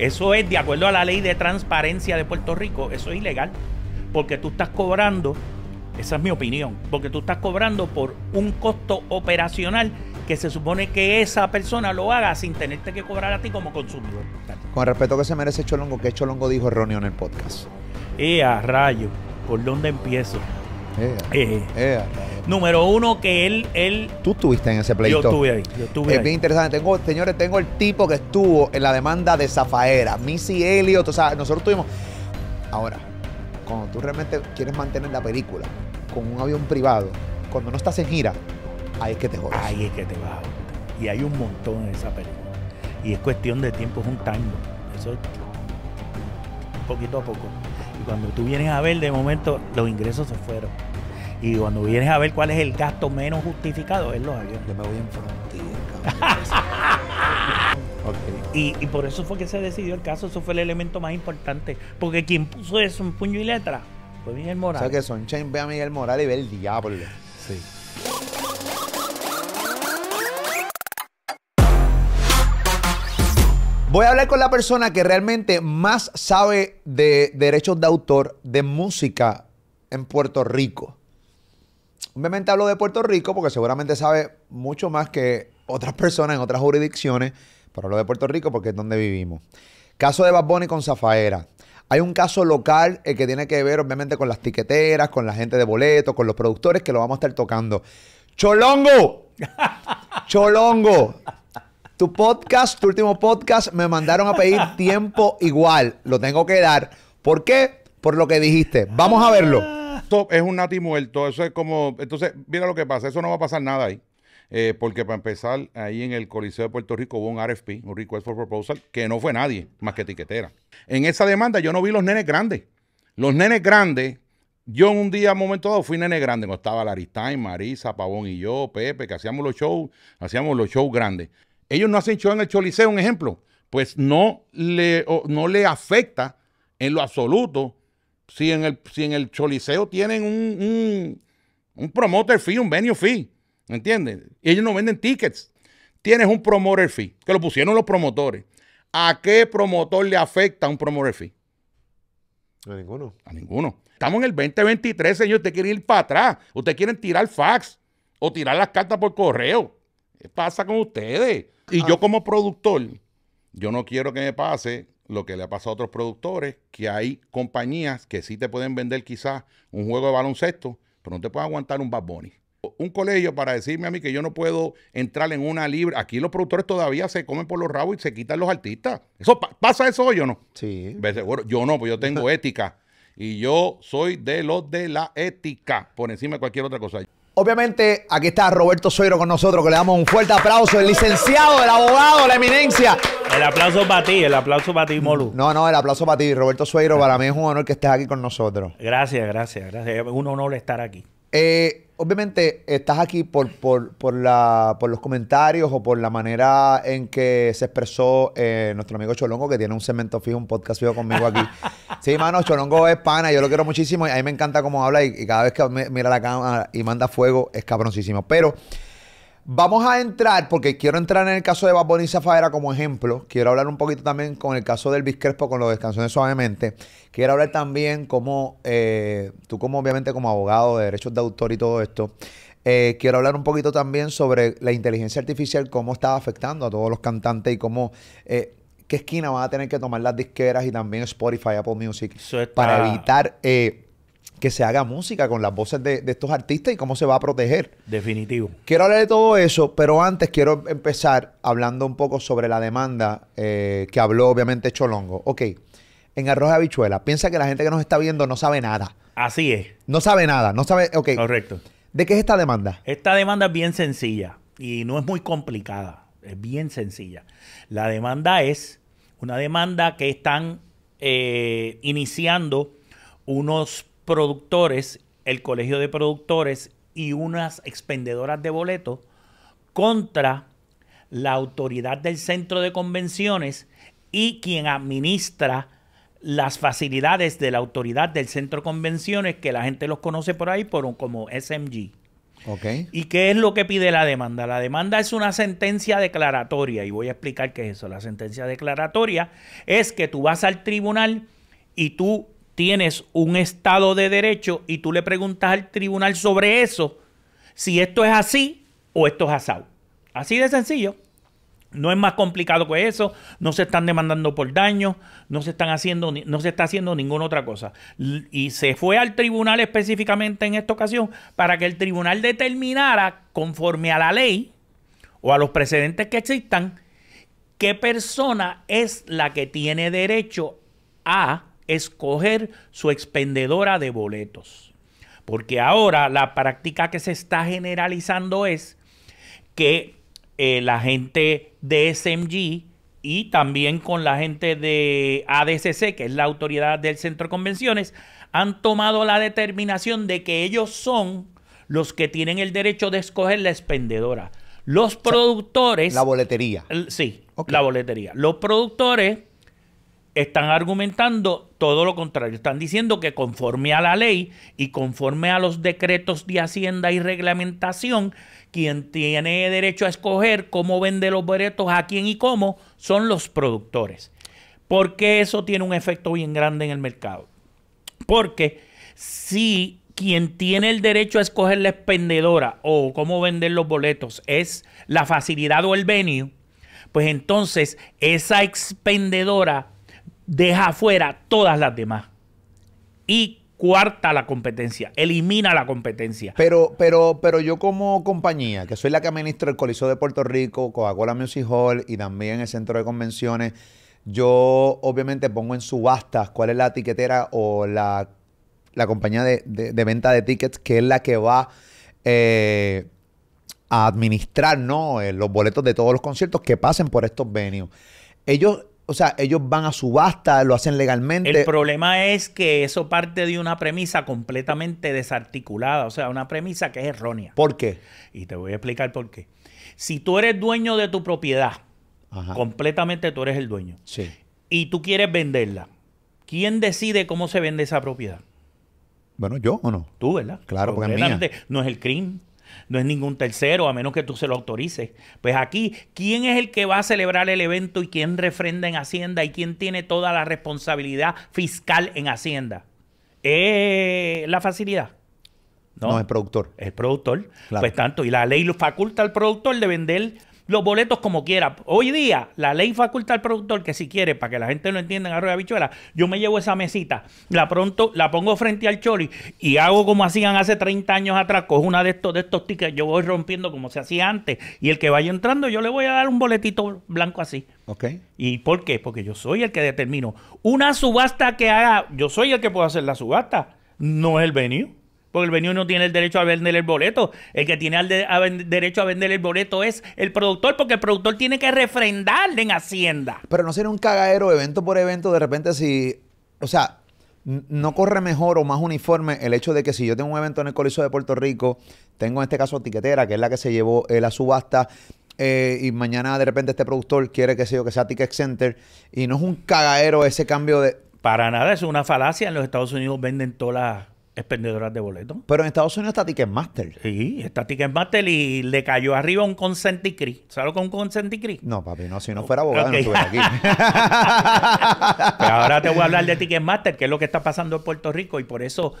Eso es, de acuerdo a la ley de transparencia de Puerto Rico, eso es ilegal. Porque tú estás cobrando, esa es mi opinión, porque tú estás cobrando por un costo operacional que se supone que esa persona lo haga sin tenerte que cobrar a ti como consumidor. Con respeto que se merece Cholongo, que Cholongo dijo erróneo en el podcast. Y eh, a rayo, ¿por dónde empiezo? Eh, número uno, que él, él. Tú estuviste en ese pleito. Yo estuve ahí. es bien interesante. Tengo, señores, tengo el tipo que estuvo en la demanda de Zafaera, Missy Elliot, O sea, nosotros tuvimos. Ahora, cuando tú realmente quieres mantener la película con un avión privado, cuando no estás en gira, ahí es que te jodas. Ahí es que te vas. Y hay un montón en esa película. Y es cuestión de tiempo, es un tango. Eso es poquito a poco. Y cuando tú vienes a ver, de momento los ingresos se fueron. Y cuando vienes a ver cuál es el gasto menos justificado, es los aviones. Yo me voy en frontera. y, por eso fue que se decidió el caso, eso fue el elemento más importante. Porque quien puso eso en puño y letra fue Miguel Morales. O sea que Sonchen ve a Miguel Morales y ve el diablo. Sí. Voy a hablar con la persona que realmente más sabe de derechos de autor de música en Puerto Rico. Obviamente hablo de Puerto Rico porque seguramente sabe mucho más que otras personas en otras jurisdicciones, pero hablo de Puerto Rico porque es donde vivimos. Caso de Bad con Zafaera. Hay un caso local eh, que tiene que ver obviamente con las tiqueteras, con la gente de boletos, con los productores que lo vamos a estar tocando. Cholongo. Cholongo. Tu podcast, tu último podcast, me mandaron a pedir tiempo igual. Lo tengo que dar. ¿Por qué? Por lo que dijiste. Vamos a verlo. Esto es un nati muerto. Eso es como. Entonces, mira lo que pasa. Eso no va a pasar nada ahí. Eh, porque para empezar, ahí en el Coliseo de Puerto Rico hubo un RFP, un Request for Proposal, que no fue nadie más que etiquetera. En esa demanda yo no vi los nenes grandes. Los nenes grandes, yo en un día, momento dado, fui nene grande. no estaba Laristain, Marisa, Pavón y yo, Pepe, que hacíamos los shows, hacíamos los shows grandes ellos no hacen show en el Choliseo, un ejemplo, pues no le, no le afecta en lo absoluto si en el, si en el Choliseo tienen un, un, promoter fee, un venue fee, ¿entiendes? Ellos no venden tickets. Tienes un promoter fee, que lo pusieron los promotores. ¿A qué promotor le afecta un promoter fee? A ninguno. A ninguno. Estamos en el 2023, señor. Usted quiere ir para atrás. Usted quieren tirar fax o tirar las cartas por correo. ¿Qué pasa con ustedes? Y yo ah. como productor, yo no quiero que me pase lo que le ha pasado a otros productores, que hay compañías que sí te pueden vender quizás un juego de baloncesto, pero no te pueden aguantar un Bad Un colegio para decirme a mí que yo no puedo entrar en una libre. Aquí los productores todavía se comen por los rabos y se quitan los artistas. ¿Eso pasa eso hoy o no? Sí. Yo no, pues yo tengo ética. Y yo soy de los de la ética, por encima de cualquier otra cosa. Obviamente, aquí está Roberto Suero con nosotros, que le damos un fuerte aplauso. El licenciado, el abogado, la eminencia. El aplauso para ti, el aplauso para ti, Molu. No, no, el aplauso para ti, Roberto Suero. Para mí es un honor que estés aquí con nosotros. Gracias, gracias, gracias. Es un honor estar aquí. Eh, obviamente estás aquí por, por, la, por los comentarios o por la manera en que se expresó eh, nuestro amigo Cholongo, que tiene un cemento fijo, un podcast fijo conmigo aquí. sí, mano, Cholongo es pana, yo lo quiero muchísimo y a mí me encanta cómo habla y, cada vez que mira la cámara y manda fuego es cabroncísimo. Pero Vamos a entrar, porque quiero entrar en el caso de Baboni y Zafaera como ejemplo. Quiero hablar un poquito también con el caso del Crespo, con los de Suavemente. Quiero hablar también como, eh, tú como obviamente como abogado de derechos de autor y todo esto, eh, quiero hablar un poquito también sobre la inteligencia artificial, cómo está afectando a todos los cantantes y cómo... Eh, ¿Qué esquina van a tener que tomar las disqueras y también Spotify, Apple Music, para evitar que se haga música con las voces de, estos artistas y cómo se va a proteger. Definitivo. Quiero hablar de todo eso, pero antes quiero empezar hablando un poco sobre la demanda eh, que habló obviamente Cholongo. Ok, en arroz de habichuela, piensa que la gente que nos está viendo no sabe nada. Así es. No sabe nada, no sabe, ok. Correcto. ¿De qué es esta demanda? Esta demanda es bien sencilla y no es muy complicada, es bien sencilla. La demanda es una demanda que están eh, iniciando unos productores, el colegio de productores y unas expendedoras de boletos contra la autoridad del centro de convenciones y quien administra las facilidades de la autoridad del centro de convenciones, que la gente los conoce por ahí como SMG. ¿Y qué es lo que pide la demanda? La demanda es una sentencia declaratoria y voy a explicar qué es eso. La sentencia declaratoria es que tú vas al tribunal y tú tienes un Estado de Derecho y tú le preguntas al tribunal sobre eso, si esto es así o esto es asado. Así de sencillo. No es más complicado que eso, no se están demandando por daño. no se están haciendo, no se está haciendo ninguna otra cosa. Y se fue al tribunal específicamente en esta ocasión para que el tribunal determinara, conforme a la ley o a los precedentes que existan, qué persona es la que tiene derecho a escoger su expendedora de boletos. Porque ahora la práctica que se está generalizando es que eh, la gente de SMG y también con la gente de ADCC, que es la autoridad del centro de convenciones, han tomado la determinación de que ellos son los que tienen el derecho de escoger la expendedora. Los productores... La boletería. Sí, la boletería. Los productores están argumentando todo lo contrario. Están diciendo que conforme a la ley y conforme a los decretos de Hacienda y reglamentación, quien tiene derecho a escoger cómo vende los boletos, a quién y cómo, son los productores. Porque eso tiene un efecto bien grande en el mercado. Porque si quien tiene el derecho a escoger la expendedora o cómo vender los boletos es la facilidad o el venue, pues entonces esa expendedora deja fuera todas las demás. Y cuarta la competencia, elimina la competencia. Pero, pero, pero yo como compañía, que soy la que administro el Coliseo de Puerto Rico, Coca-Cola Music Hall y también el Centro de Convenciones, yo obviamente pongo en subastas cuál es la etiquetera o la, compañía de, venta de tickets que es la que va eh, a administrar ¿no? Eh, los boletos de todos los conciertos que pasen por estos venues. Ellos o sea, ellos van a subasta, lo hacen legalmente. El problema es que eso parte de una premisa completamente desarticulada, o sea, una premisa que es errónea. ¿Por qué? Y te voy a explicar por qué. Si tú eres dueño de tu propiedad, completamente tú eres el dueño, sí. y tú quieres venderla, ¿quién decide cómo se vende esa propiedad? Bueno, yo o no. Tú, ¿verdad? Claro, porque es mía. No es el crimen no es ningún tercero, a menos que tú se lo autorices. Pues aquí, ¿quién es el que va a celebrar el evento y quién refrenda en Hacienda y quién tiene toda la responsabilidad fiscal en Hacienda? ¿Es la facilidad? No, no es productor. Es productor. Pues tanto, y la ley lo faculta al productor de vender los boletos como quiera. Hoy día, la ley faculta al productor que si quiere, para que la gente lo entienda en arroyo Bichuela, yo me llevo esa mesita, la pronto, la pongo frente al choli y hago como hacían hace 30 años atrás, cojo una de estos, de estos tickets, yo voy rompiendo como se hacía antes, y el que vaya entrando, yo le voy a dar un boletito blanco así. Okay. ¿Y por qué? Porque yo soy el que determino. Una subasta que haga, yo soy el que puedo hacer la subasta, no es el venido. Porque el venido no tiene el derecho a vender el boleto. El que tiene el derecho a vender el boleto es el productor, porque el productor tiene que refrendarle en Hacienda. Pero no sería un cagadero evento por evento, de repente si. O sea, no corre mejor o más uniforme el hecho de que si yo tengo un evento en el Coliseo de Puerto Rico, tengo en este caso Tiquetera, que es la que se llevó eh, la subasta. Eh, y mañana de repente este productor quiere que sea que sea Ticket Center y no es un cagadero ese cambio de para nada, es una falacia. En los Estados Unidos venden todas las expendedoras de boletos. Pero en Estados Unidos está Ticketmaster. Sí, está Ticketmaster y le cayó arriba un cri. ¿Sabes lo que es un cri? No, papi, no, si no fuera abogado no estuviera aquí. ahora te voy a hablar de Ticketmaster, que es lo que está pasando en Puerto Rico y por eso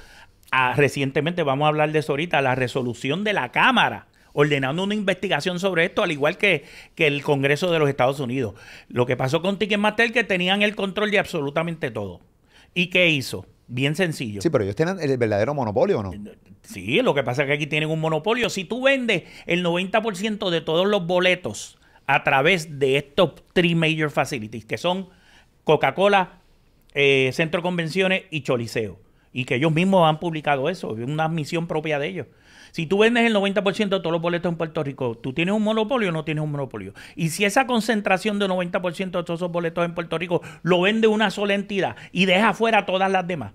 ah, recientemente, vamos a hablar de eso ahorita, la resolución de la Cámara ordenando una investigación sobre esto, al igual que, que, el Congreso de los Estados Unidos. Lo que pasó con Ticketmaster, que tenían el control de absolutamente todo. ¿Y qué hizo? bien sencillo. Sí, pero ellos tienen el verdadero monopolio, eh, ¿no? Sí, lo que pasa es que aquí tienen un monopolio. Si tú vendes el 90% de todos los boletos a través de estos three major facilities, que son Coca-Cola, eh, Centro Convenciones y Choliseo, y que ellos mismos han publicado eso, es una misión propia de ellos. Si tú vendes el 90% de todos los boletos en Puerto Rico, ¿tú tienes un monopolio o no tienes un monopolio? Y si esa concentración del 90% de todos esos boletos en Puerto Rico lo vende una sola entidad y deja fuera todas las demás.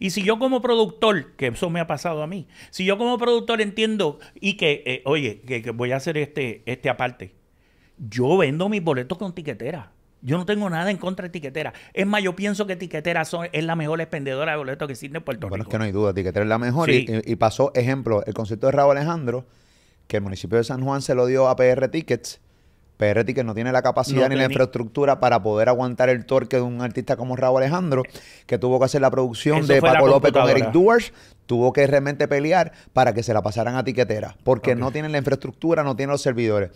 Y si yo como productor, que eso me ha pasado a mí, si yo como productor entiendo y que, eh, oye, que, voy a hacer este, este aparte, yo vendo mis boletos con tiquetera. Yo no tengo nada en contra de Tiquetera. Es más, yo pienso que Tiquetera son, es la mejor expendedora de boletos que existe en Puerto Rico. Bueno, es que no hay duda, Tiquetera es la mejor. Y, pasó, ejemplo, el concierto de Raúl Alejandro, que el municipio de San Juan se lo dio a PR Tickets PRT que no tiene la capacidad ni la infraestructura para poder aguantar el torque de un artista como Raúl Alejandro, que tuvo que hacer la producción de Paco López con Eric Duers, tuvo que realmente pelear para que se la pasaran a Tiquetera, porque no tienen la infraestructura, no tienen los servidores.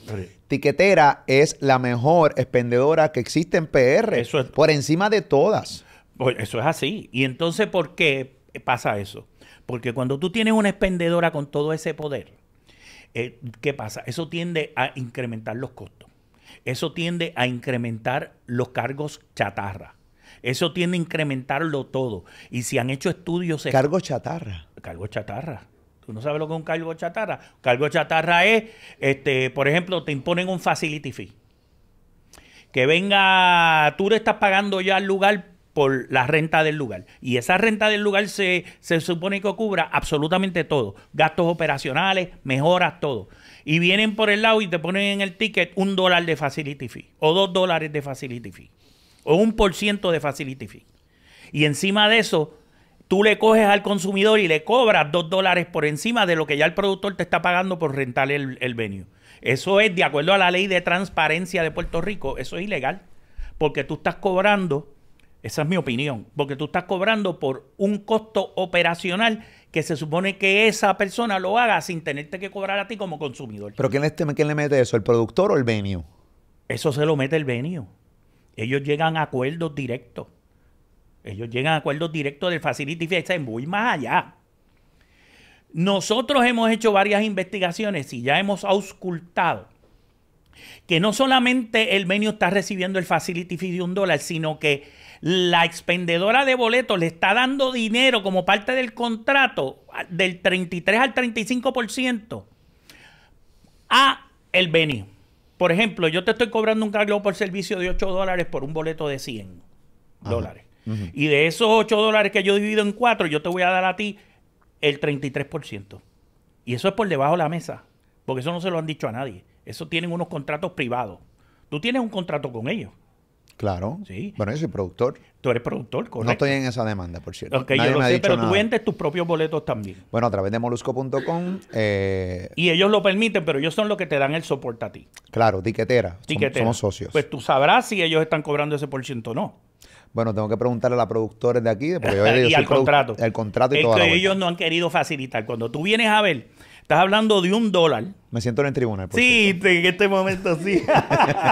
Tiquetera es la mejor expendedora que existe en PR, por encima de todas. Pues, eso es así. ¿Y entonces por qué pasa eso? Porque cuando tú tienes una expendedora con todo ese poder, eh, ¿qué pasa? Eso tiende a incrementar los costos. Eso tiende a incrementar los cargos chatarra. Eso tiende a incrementarlo todo. Y si han hecho estudios... Cargo chatarra. Cargo chatarra. Tú no sabes lo que es un cargo chatarra. Cargo chatarra es, este, por ejemplo, te imponen un facility fee. Que venga, tú le estás pagando ya al lugar por la renta del lugar. Y esa renta del lugar se, se supone que cubra absolutamente todo. Gastos operacionales, mejoras, todo y vienen por el lado y te ponen en el ticket un dólar de facility fee o dos dólares de facility fee o un por ciento de facility fee. Y encima de eso, tú le coges al consumidor y le cobras dos dólares por encima de lo que ya el productor te está pagando por rentar el, el venue. Eso es, de acuerdo a la ley de transparencia de Puerto Rico, eso es ilegal. Porque tú estás cobrando esa es mi opinión, porque tú estás cobrando por un costo operacional que se supone que esa persona lo haga sin tenerte que cobrar a ti como consumidor. ¿Pero quién le, este, quién le mete eso, el productor o el venio? Eso se lo mete el venio. Ellos llegan a acuerdos directos. Ellos llegan a acuerdos directos del Facility Fee. Dicen, muy más allá. Nosotros hemos hecho varias investigaciones y ya hemos auscultado que no solamente el venio está recibiendo el Facility Fee de un dólar, sino que la expendedora de boletos le está dando dinero como parte del contrato del 33 al 35% a el venue. Por ejemplo, yo te estoy cobrando un cargo por servicio de 8 dólares por un boleto de 100 dólares. Y de esos 8 dólares que yo divido en 4, yo te voy a dar a ti el 33%. Y eso es por debajo de la mesa, porque eso no se lo han dicho a nadie. Eso tienen unos contratos privados. Tú tienes un contrato con ellos. Claro. Sí. Bueno, yo soy productor. Tú eres productor, correcto. No estoy en esa demanda, por cierto. Ok, yo sé, pero tú vendes tus propios boletos también. Bueno, a través de molusco.com. Eh, y ellos lo permiten, pero ellos son los que te dan el soporte a ti. Claro, tiquetera. Tiquetera. Somos, socios. Pues tú sabrás si ellos están cobrando ese por ciento o no. Bueno, tengo que preguntarle a la productores de aquí. y al contrato. El contrato y que ellos no han querido facilitar. Cuando tú vienes a ver Estás hablando de un dólar. Me siento en el tribunal. sí, en este momento sí.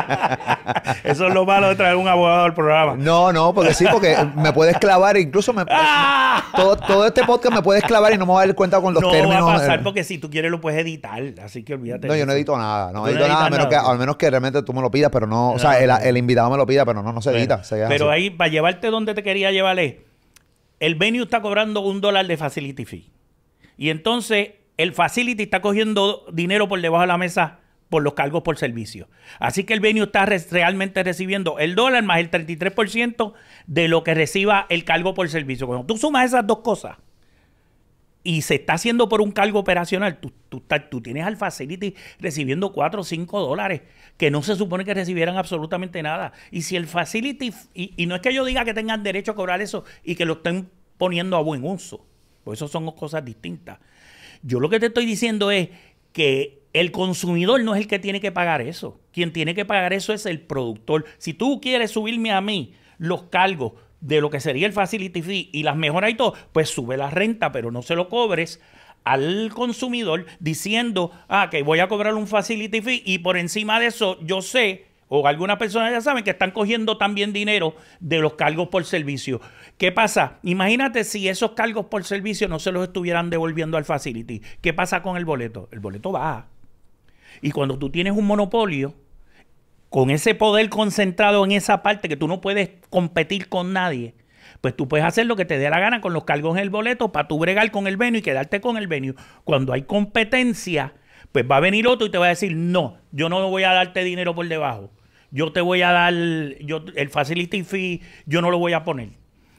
Eso es lo malo de traer un abogado al programa. No, no, porque sí, porque me puedes clavar, incluso me, todo, este podcast me puedes clavar y no me voy a dar cuenta con los no términos. No va a pasar eh. porque si tú quieres lo puedes editar, así que olvídate. No, yo no edito nada, no edito nada, menos, Que, al menos que realmente tú me lo pidas, pero no, o sea, el, invitado me lo pida, pero no, no se edita. pero ahí, para llevarte donde te quería llevarle, el venue está cobrando un dólar de facility fee. Y entonces el facility está cogiendo dinero por debajo de la mesa por los cargos por servicio. Así que el venio está realmente recibiendo el dólar más el 33% de lo que reciba el cargo por servicio. Cuando tú sumas esas dos cosas y se está haciendo por un cargo operacional, tú, tienes al facility recibiendo 4 o 5 dólares que no se supone que recibieran absolutamente nada. Y si el facility, y, y no es que yo diga que tengan derecho a cobrar eso y que lo estén poniendo a buen uso, pues eso son dos cosas distintas. Yo lo que te estoy diciendo es que el consumidor no es el que tiene que pagar eso. Quien tiene que pagar eso es el productor. Si tú quieres subirme a mí los cargos de lo que sería el facility fee y las mejoras y todo, pues sube la renta, pero no se lo cobres al consumidor diciendo, ah, que voy a cobrar un facility fee y por encima de eso yo sé o algunas personas ya saben que están cogiendo también dinero de los cargos por servicio. ¿Qué pasa? Imagínate si esos cargos por servicio no se los estuvieran devolviendo al facility. ¿Qué pasa con el boleto? El boleto baja. Y cuando tú tienes un monopolio, con ese poder concentrado en esa parte que tú no puedes competir con nadie, pues tú puedes hacer lo que te dé la gana con los cargos en el boleto para tú bregar con el venio y quedarte con el venio. Cuando hay competencia, pues va a venir otro y te va a decir, no, yo no voy a darte dinero por debajo yo te voy a dar, el facility fee, yo no lo voy a poner.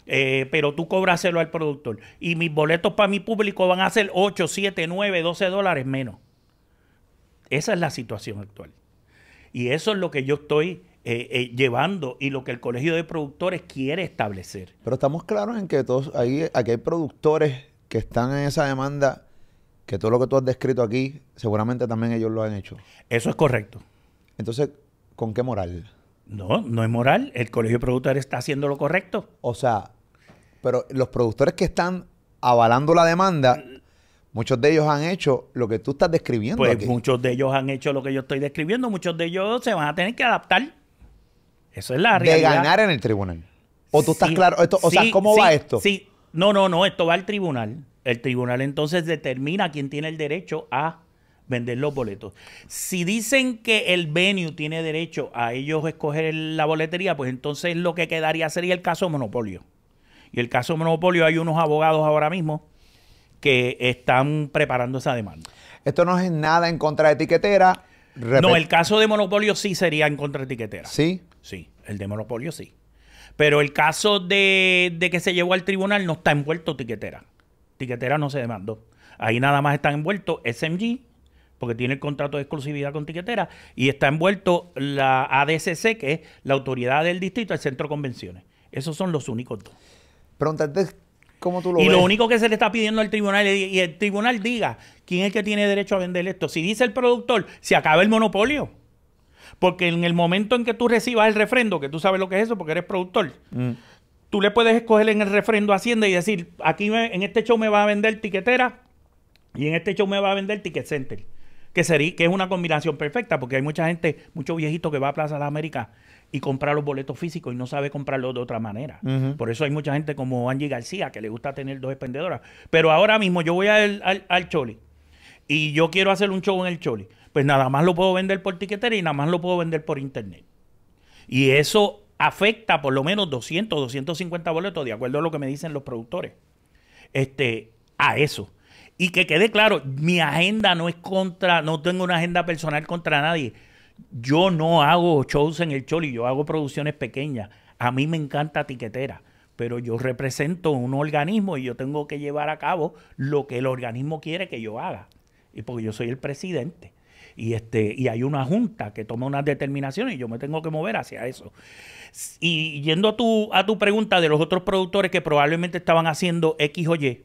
Eh, pero tú cobráselo al productor. Y mis boletos para mi público van a ser 8, 7, 9, 12 dólares menos. Esa es la situación actual. Y eso es lo que yo estoy eh, eh, llevando y lo que el Colegio de Productores quiere establecer. Pero estamos claros en que todos ahí, aquí hay productores que están en esa demanda, que todo lo que tú has descrito aquí, seguramente también ellos lo han hecho. Eso es correcto. Entonces, ¿Con qué moral? No, no es moral. El colegio de productores está haciendo lo correcto. O sea, pero los productores que están avalando la demanda, mm. muchos de ellos han hecho lo que tú estás describiendo. Pues muchos de ellos han hecho lo que yo estoy describiendo, muchos de ellos se van a tener que adaptar. Eso es la realidad. De ganar en el tribunal. O tú estás claro, o sea, ¿cómo va esto? Sí, no, no, no, esto va al tribunal. El tribunal entonces determina quién tiene el derecho a vender los boletos. Si dicen que el venue tiene derecho a ellos escoger la boletería, pues entonces lo que quedaría sería el caso monopolio. Y el caso monopolio hay unos abogados ahora mismo que están preparando esa demanda. Esto no es nada en contra de etiquetera. no, el caso de monopolio sí sería en contra de etiquetera. Sí. Sí, el de monopolio sí. Pero el caso de, que se llevó al tribunal no está envuelto etiquetera. Etiquetera no se demandó. Ahí nada más están envueltos SMG porque tiene el contrato de exclusividad con Tiquetera, y está envuelto la ADCC, que es la autoridad del distrito, el centro convenciones. Esos son los únicos dos. Pero entonces, ¿cómo tú lo ves? y lo único que se le está pidiendo al tribunal, y el tribunal diga quién es el que tiene derecho a vender esto. Si dice el productor, se acaba el monopolio. Porque en el momento en que tú recibas el refrendo, que tú sabes lo que es eso porque eres productor, mm. tú le puedes escoger en el refrendo Hacienda y decir, aquí en este show me va a vender tiquetera y en este show me va a vender ticket center que, sería, que es una combinación perfecta, porque hay mucha gente, mucho viejito que va a Plaza de América y comprar los boletos físicos y no sabe comprarlos de otra manera. Por eso hay mucha gente como Angie García que le gusta tener dos expendedoras. Pero ahora mismo yo voy al, al Choli y yo quiero hacer un show en el Choli. Pues nada más lo puedo vender por tiquetería y nada más lo puedo vender por internet. Y eso afecta por lo menos 200, 250 boletos, de acuerdo a lo que me dicen los productores. Este, a eso. Y que quede claro, mi agenda no es contra, no tengo una agenda personal contra nadie. Yo no hago shows en el Choli, yo hago producciones pequeñas. A mí me encanta tiquetera, pero yo represento un organismo y yo tengo que llevar a cabo lo que el organismo quiere que yo haga. Y porque yo soy el presidente. Y, este, y hay una junta que toma unas determinaciones y yo me tengo que mover hacia eso. Y yendo a tu, a tu pregunta de los otros productores que probablemente estaban haciendo X o Y,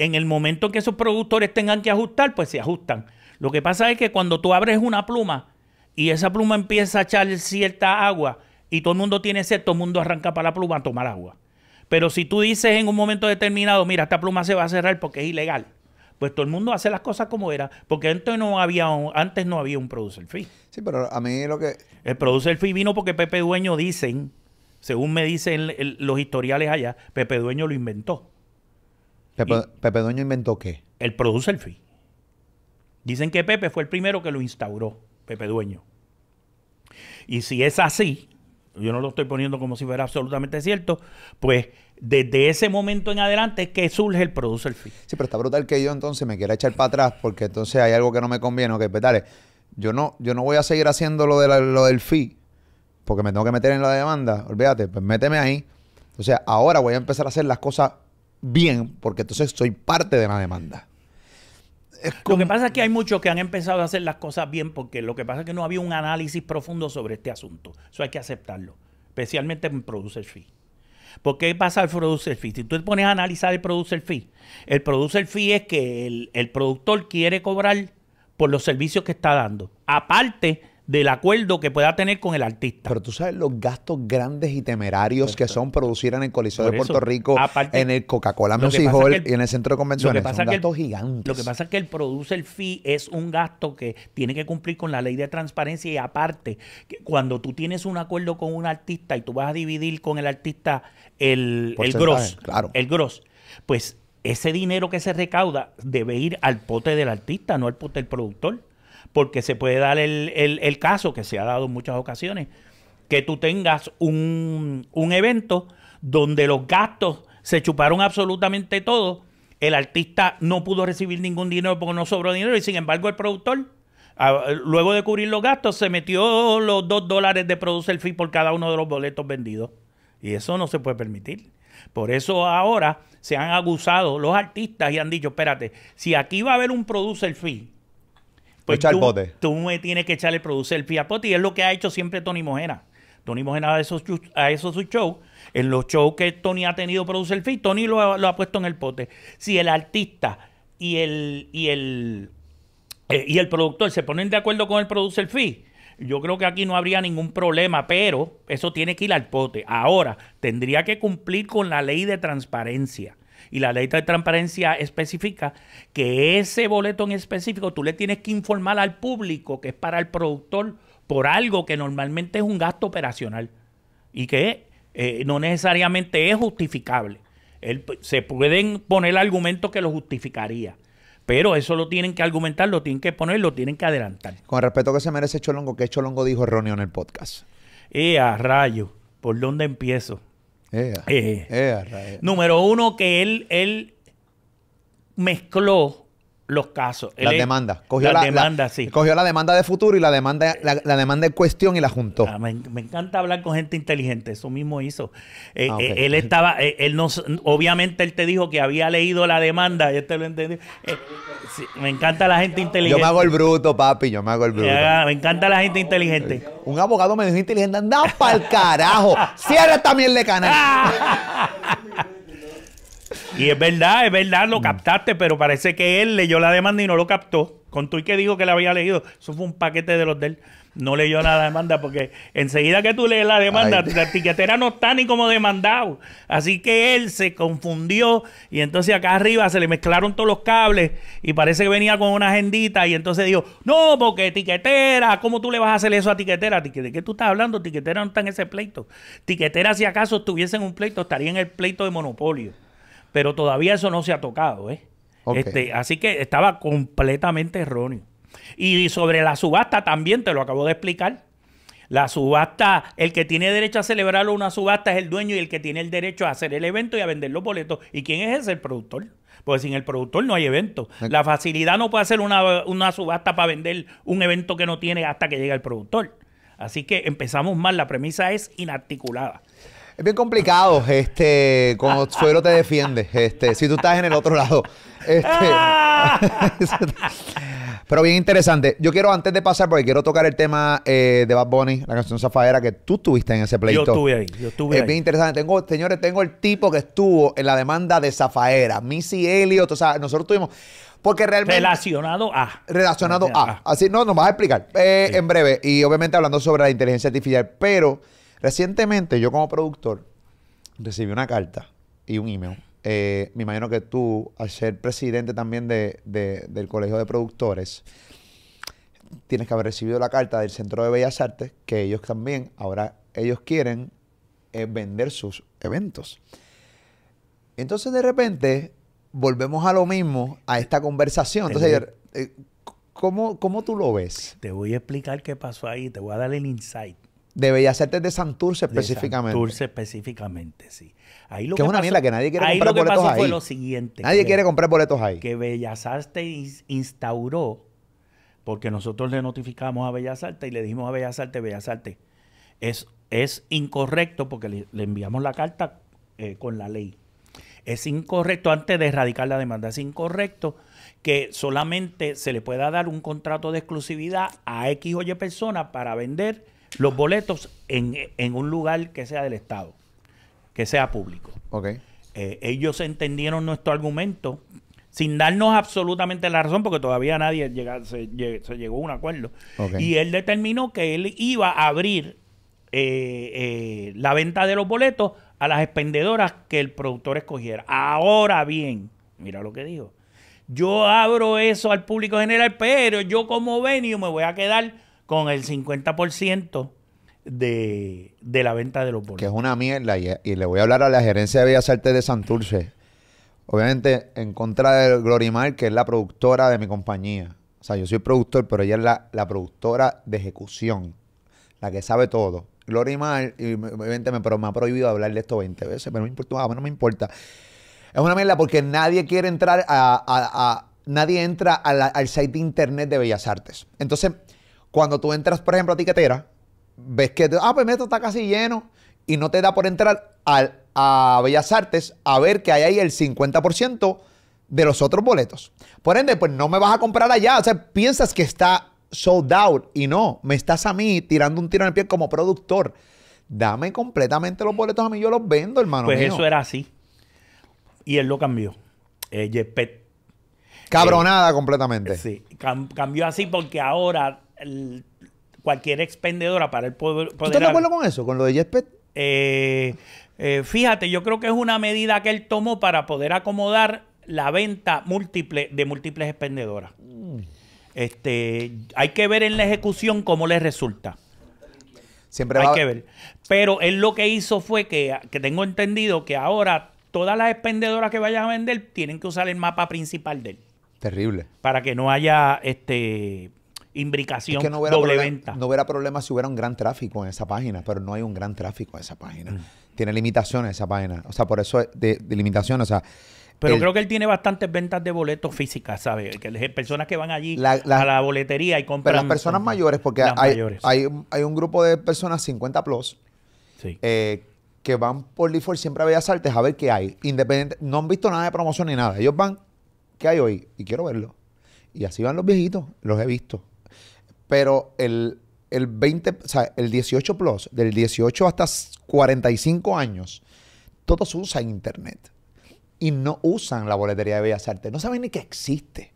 en el momento que esos productores tengan que ajustar, pues se ajustan. Lo que pasa es que cuando tú abres una pluma y esa pluma empieza a echar cierta agua y todo el mundo tiene sed, todo el mundo arranca para la pluma a tomar agua. Pero si tú dices en un momento determinado, mira, esta pluma se va a cerrar porque es ilegal, pues todo el mundo hace las cosas como era, porque antes no había un, antes no había un producer fee. Sí, pero a mí lo que... El producer fee vino porque Pepe Dueño dicen, según me dicen los historiales allá, Pepe Dueño lo inventó. Pepe, Dueño inventó qué? El producer fee. Dicen que Pepe fue el primero que lo instauró, Pepe Dueño. Y si es así, yo no lo estoy poniendo como si fuera absolutamente cierto, pues desde ese momento en adelante es que surge el producer fee. Sí, pero está brutal que yo entonces me quiera echar para atrás porque entonces hay algo que no me conviene. Ok, pues dale, yo no, yo no voy a seguir haciendo lo, de lo del fi porque me tengo que meter en la demanda. Olvídate, pues méteme ahí. O sea, ahora voy a empezar a hacer las cosas bien, porque entonces soy parte de la demanda. Lo que pasa es que hay muchos que han empezado a hacer las cosas bien porque lo que pasa es que no había un análisis profundo sobre este asunto. Eso hay que aceptarlo, especialmente en producer fee. ¿Por qué pasa el producer fee? Si tú te pones a analizar el producer fee, el producer fee es que el, el productor quiere cobrar por los servicios que está dando, aparte del acuerdo que pueda tener con el artista. Pero tú sabes los gastos grandes y temerarios que son producir en el Coliseo de Puerto Rico, en el Coca-Cola Music Hall y en el centro de convenciones. Son gastos gigantes. Lo que pasa es que el producer fee es un gasto que tiene que cumplir con la ley de transparencia y aparte, cuando tú tienes un acuerdo con un artista y tú vas a dividir con el artista el, el el gros, pues ese dinero que se recauda debe ir al pote del artista, no al pote del productor porque se puede dar el, caso, que se ha dado en muchas ocasiones, que tú tengas un, un evento donde los gastos se chuparon absolutamente todo, el artista no pudo recibir ningún dinero porque no sobró dinero y sin embargo el productor luego de cubrir los gastos, se metió los dos dólares de producer fee por cada uno de los boletos vendidos. Y eso no se puede permitir. Por eso ahora se han abusado los artistas y han dicho, espérate, si aquí va a haber un producer fee pues tú, me tienes que echarle el producer el pote y es lo que ha hecho siempre Tony Mojena. Tony Mojena a esos, a esos shows, en los shows que Tony ha tenido producer fee, Tony lo ha, puesto en el pote. Si el artista y el, y el, eh, y el productor se ponen de acuerdo con el producer fee, yo creo que aquí no habría ningún problema, pero eso tiene que ir al pote. Ahora, tendría que cumplir con la ley de transparencia. Y la ley de transparencia especifica que ese boleto en específico tú le tienes que informar al público que es para el productor por algo que normalmente es un gasto operacional y que eh, no necesariamente es justificable. se pueden poner argumentos que lo justificaría. Pero eso lo tienen que argumentar, lo tienen que poner, lo tienen que adelantar. Con respeto que se merece Cholongo, que Cholongo dijo erróneo en el podcast? y eh, rayo, ¿por dónde empiezo? Eh. Número uno, que él, él mezcló los casos. Las demandas. Cogió la, demanda, Cogió la demanda de futuro y la demanda, la, demanda en cuestión y la juntó. Ah, me, encanta hablar con gente inteligente. Eso mismo hizo. Eh, ah, eh, él estaba, eh, él no, obviamente él te dijo que había leído la demanda. te lo me encanta la gente inteligente. Yo me hago el bruto, papi. Yo me hago el bruto. me encanta la gente inteligente. Un abogado me dijo inteligente. Anda para carajo. Cierra también el canal. Y es verdad, es verdad, lo mm. captaste, pero parece que él leyó la demanda y no lo captó. Con tu y que dijo que la había leído, eso fue un paquete de los de él. No leyó la demanda porque enseguida que tú lees la demanda, la etiquetera no está ni como demandado. Así que él se confundió y entonces acá arriba se le mezclaron todos los cables y parece que venía con una agendita y entonces dijo, no, porque tiquetera, ¿cómo tú le vas a hacer eso a tiquetera, ¿De qué tú estás hablando? Tiquetera no está en ese pleito. Tiquetera si acaso estuviese en un pleito, estaría en el pleito de monopolio. Pero todavía eso no se ha tocado, ¿eh? Este, así que estaba completamente erróneo. Y sobre la subasta también te lo acabo de explicar. La subasta, el que tiene derecho a celebrarlo una subasta es el dueño y el que tiene el derecho a hacer el evento y a vender los boletos. ¿Y quién es ese? El productor. Pues sin el productor no hay evento. La facilidad no puede hacer una, una subasta para vender un evento que no tiene hasta que llega el productor. Así que empezamos mal. La premisa es inarticulada. Es bien complicado, este, cuando ah, suelo ah, te ah. defiende, este, si tú estás en el otro lado. Este, pero bien interesante. Yo quiero, antes de pasar, porque quiero tocar el tema eh, de Bad Bunny, la canción Zafaera, que tú tuviste en ese pleito. Yo estuve ahí, yo estuve ahí. Es bien interesante. Tengo, señores, tengo el tipo que estuvo en la demanda de Zafaera, Missy Elliot, o sea, nosotros tuvimos... Porque realmente. Relacionado a. Relacionado, a. Así, no, nos vas a explicar eh, en breve. Y obviamente hablando sobre la inteligencia artificial. Pero Recientemente yo como productor recibí una carta y un email. Eh, me imagino que tú, al ser presidente también del Colegio de Productores, tienes que haber recibido la carta del Centro de Bellas Artes, que ellos también, ahora ellos quieren eh, vender sus eventos. Entonces de repente volvemos a lo mismo, a esta conversación. Entonces, eh, ¿cómo tú lo ves? Te voy a explicar qué pasó ahí, te voy a dar el insight. De Bellas Artes de Santurce específicamente. De Santurce específicamente, sí. Ahí lo que, es una mierda que nadie quiere comprar lo que fue lo siguiente. Nadie quiere comprar boletos ahí. Que Bellas Artes instauró, porque nosotros le notificamos a Bellas Artes y le dijimos a Bellas Artes, Bellas Artes, es, es incorrecto porque le, enviamos la carta eh, con la ley. Es incorrecto, antes de erradicar la demanda, es incorrecto que solamente se le pueda dar un contrato de exclusividad a X o Y persona para vender los boletos en, un lugar que sea del Estado, que sea público. Eh, ellos entendieron nuestro argumento sin darnos absolutamente la razón, porque todavía nadie se, llegó a un acuerdo. Y él determinó que él iba a abrir eh, eh, la venta de los boletos a las expendedoras que el productor escogiera. Ahora bien, mira lo que dijo. Yo abro eso al público general, pero yo como venio me voy a quedar con el 50% de, de la venta de los boletos Que es una mierda. Y, le voy a hablar a la gerencia de Bellas Artes de Santurce. Obviamente, en contra de Glorimar, que es la productora de mi compañía. O sea, yo soy productor, pero ella es la, productora de ejecución, la que sabe todo. Glorimar, y, obviamente, me, ha prohibido hablar de esto 20 veces, pero no me importa, no me importa. Es una mierda porque nadie quiere entrar a, nadie entra al site de internet de Bellas Artes. Entonces, cuando tú entras, por ejemplo, a tiquetera, ves que, ah, pues esto está casi lleno y no te da por entrar al, a Bellas Artes a ver que hay ahí el 50% de los otros boletos. Por ende, pues no me vas a comprar allá. O sea, piensas que está sold out y no, me estás a mí tirando un tiro en el pie como productor. Dame completamente los boletos a mí, yo los vendo, hermano. Pues eso era así. Y él lo cambió. Eh, Cabronada eh, completamente. Sí, cambió así porque ahora cualquier expendedora para el poder. ¿Tú estás de acuerdo con eso? ¿Con lo de Jespet. Eh, eh, fíjate, yo creo que es una medida que él tomó para poder acomodar la venta múltiple de múltiples expendedoras. Mm. Este, hay que ver en la ejecución cómo les resulta. Siempre hay que ver. Pero él lo que hizo fue que, que tengo entendido que ahora todas las expendedoras que vayan a vender tienen que usar el mapa principal de él. Terrible. Para que no haya este imbricación, no hubiera doble venta. No hubiera problema si hubiera un gran tráfico en esa página, pero no hay un gran tráfico en esa página. Mm. Tiene limitaciones esa página. O sea, por eso de, de limitaciones, o sea. Pero creo que él tiene bastantes ventas de boletos físicas, ¿sabes? Que personas que van allí a la boletería y compran. Pero las personas mayores, porque hay, Hay, un grupo de personas 50 plus eh, que van por Lifor siempre a Bellas Artes a ver qué hay. Independiente, no han visto nada de promoción ni nada. Ellos van, ¿qué hay hoy? Y quiero verlo. Y así van los viejitos, los he visto pero el, 20, el 18 plus, del 18 hasta 45 años, todos usan internet y no usan la boletería de Bellas Artes. No saben ni que existe.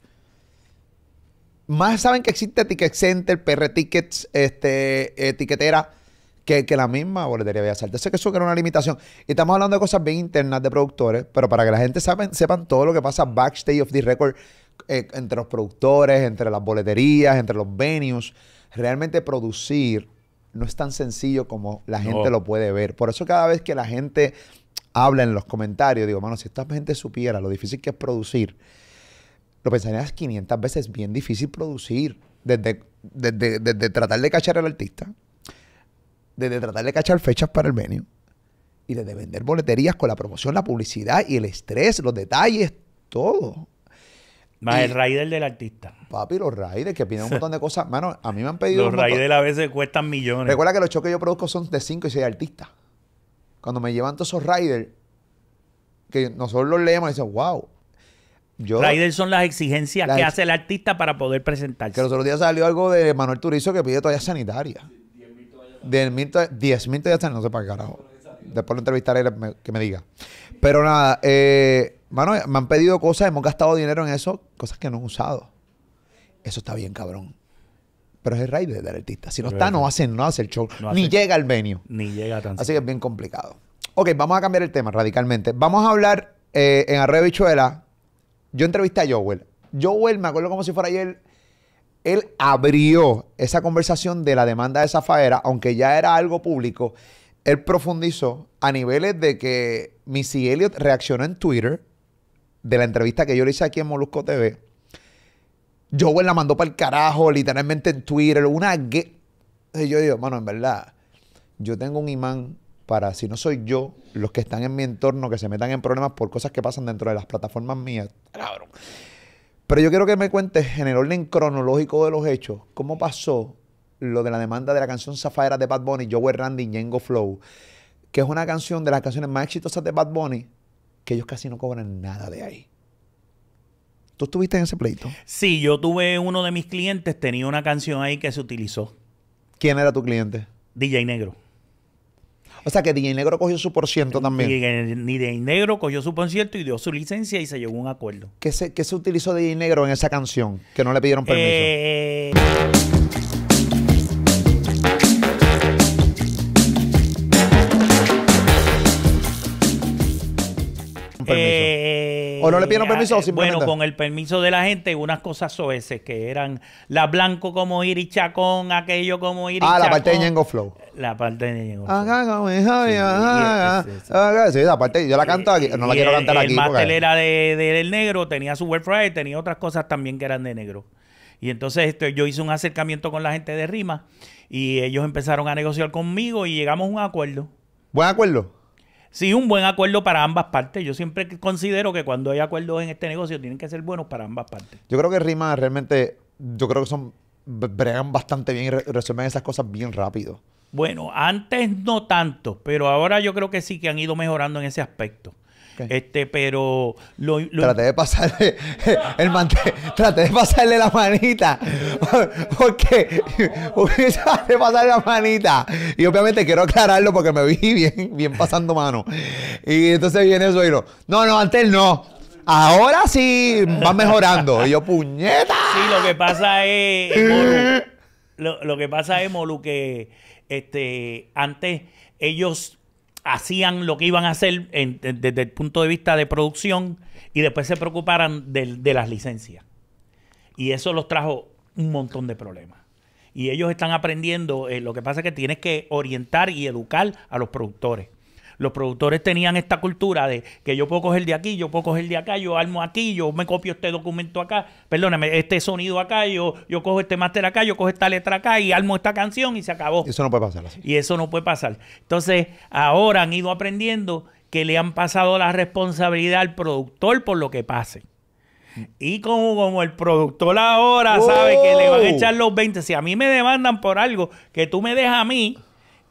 Más saben que existe Ticket Center, PR Tickets, este, etiquetera, eh, que, la misma boletería de Bellas Artes. Sé que eso era una limitación. Y estamos hablando de cosas bien internas de productores, pero para que la gente sepan todo lo que pasa backstage of the record eh, entre los productores, entre las boleterías, entre los venues. Realmente producir no es tan sencillo como la gente lo puede ver. Por eso cada vez que la gente habla en los comentarios, digo, mano, si esta gente supiera lo difícil que es producir, lo pensarías 500 veces, bien difícil producir. Desde, desde, desde, tratar de cachar al artista, desde tratar de cachar fechas para el venue, y desde vender boleterías con la promoción, la publicidad y el estrés, los detalles, todo. Más el rider del artista. Papi, los riders que piden un montón de cosas. Mano, a mí me han pedido. Los riders a veces cuestan millones. Recuerda que los shows que yo produzco son de 5 y 6 artistas. Cuando me llevan todos esos riders, que nosotros los leemos y dicen, wow. Yo, riders son las exigencias que hace el artista para poder presentarse. Que los otros días salió algo de Manuel Turizo que pide toallas sanitarias. 10.000 toallas sanitarias. 10.000 toallas sanitarias, no sé para qué carajo. Después lo entrevistaré que me diga. Pero nada, eh, me han pedido cosas, hemos gastado dinero en eso, cosas que no han usado. Eso está bien, cabrón. Pero es el raíz del artista. Si no está, no hacen no hace el show. ni llega al venio. Ni llega tan Así que es bien complicado. Ok, vamos a cambiar el tema radicalmente. Vamos a hablar eh, en arrebichuela Bichuela. Yo entrevisté a Joel. Joel, me acuerdo como si fuera ayer, él abrió esa conversación de la demanda de Zafaera, aunque ya era algo público él profundizó a niveles de que Missy Elliot reaccionó en Twitter de la entrevista que yo le hice aquí en Molusco TV. Joel la mandó para el carajo, literalmente en Twitter, una... Y yo digo, mano, en verdad, yo tengo un imán para, si no soy yo, los que están en mi entorno, que se metan en problemas por cosas que pasan dentro de las plataformas mías. Pero yo quiero que me cuentes en el orden cronológico de los hechos, cómo pasó lo de la demanda de la canción Zafaera de Bad Bunny, Joe Randy, Yengo Flow, que es una canción de las canciones más exitosas de Bad Bunny, que ellos casi no cobran nada de ahí. ¿Tú estuviste en ese pleito? Sí, yo tuve uno de mis clientes, tenía una canción ahí que se utilizó. ¿Quién era tu cliente? DJ Negro. O sea que DJ Negro cogió su por ciento también. DJ Negro cogió su porciento y dio su licencia y se llegó a un acuerdo. ¿Qué se, qué se utilizó DJ Negro en esa canción? Que no le pidieron permiso. Eh... permiso. Eh, o no le pidieron permiso, o eh, Bueno, con el permiso de la gente, unas cosas soeces que eran la blanco como Iri Chacón, aquello como Iri Ah, Chacón, la parte de Ñengo Flow. La parte de Ñengo Flow. Sí, la parte, yo la canto aquí, no la quiero cantar aquí. El máster era de, del negro, tenía su friday tenía otras cosas también que eran de negro. Y entonces esto, yo hice un acercamiento con la gente de Rima y ellos empezaron a negociar conmigo y llegamos a un acuerdo. ¿Buen acuerdo? Sí, un buen acuerdo para ambas partes. Yo siempre considero que cuando hay acuerdos en este negocio tienen que ser buenos para ambas partes. Yo creo que Rima realmente, yo creo que son bregan bastante bien y resuelven esas cosas bien rápido. Bueno, antes no tanto, pero ahora yo creo que sí que han ido mejorando en ese aspecto. Este, pero lo, traté de pasarle el traté de pasarle la manita. porque traté de pasarle la manita. Y obviamente quiero aclararlo porque me vi bien, bien pasando mano. Y entonces viene eso y no, no, antes no. Ahora sí va mejorando. Y yo, puñeta. Sí, lo que pasa es. lo, lo que pasa es, Molu, que este, antes ellos hacían lo que iban a hacer desde el punto de vista de producción y después se preocuparan de, las licencias. Y eso los trajo un montón de problemas. Y ellos están aprendiendo, eh, lo que pasa es que tienes que orientar y educar a los productores los productores tenían esta cultura de que yo puedo coger de aquí, yo puedo coger de acá, yo armo aquí, yo me copio este documento acá, perdóname, este sonido acá, yo, yo cojo este máster acá, yo cojo esta letra acá y armo esta canción y se acabó. Eso no puede pasar así. Y eso no puede pasar. Entonces, ahora han ido aprendiendo que le han pasado la responsabilidad al productor por lo que pase. Y como, el productor ahora sabe que le van a echar los 20, si a mí me demandan por algo que tú me dejas a mí,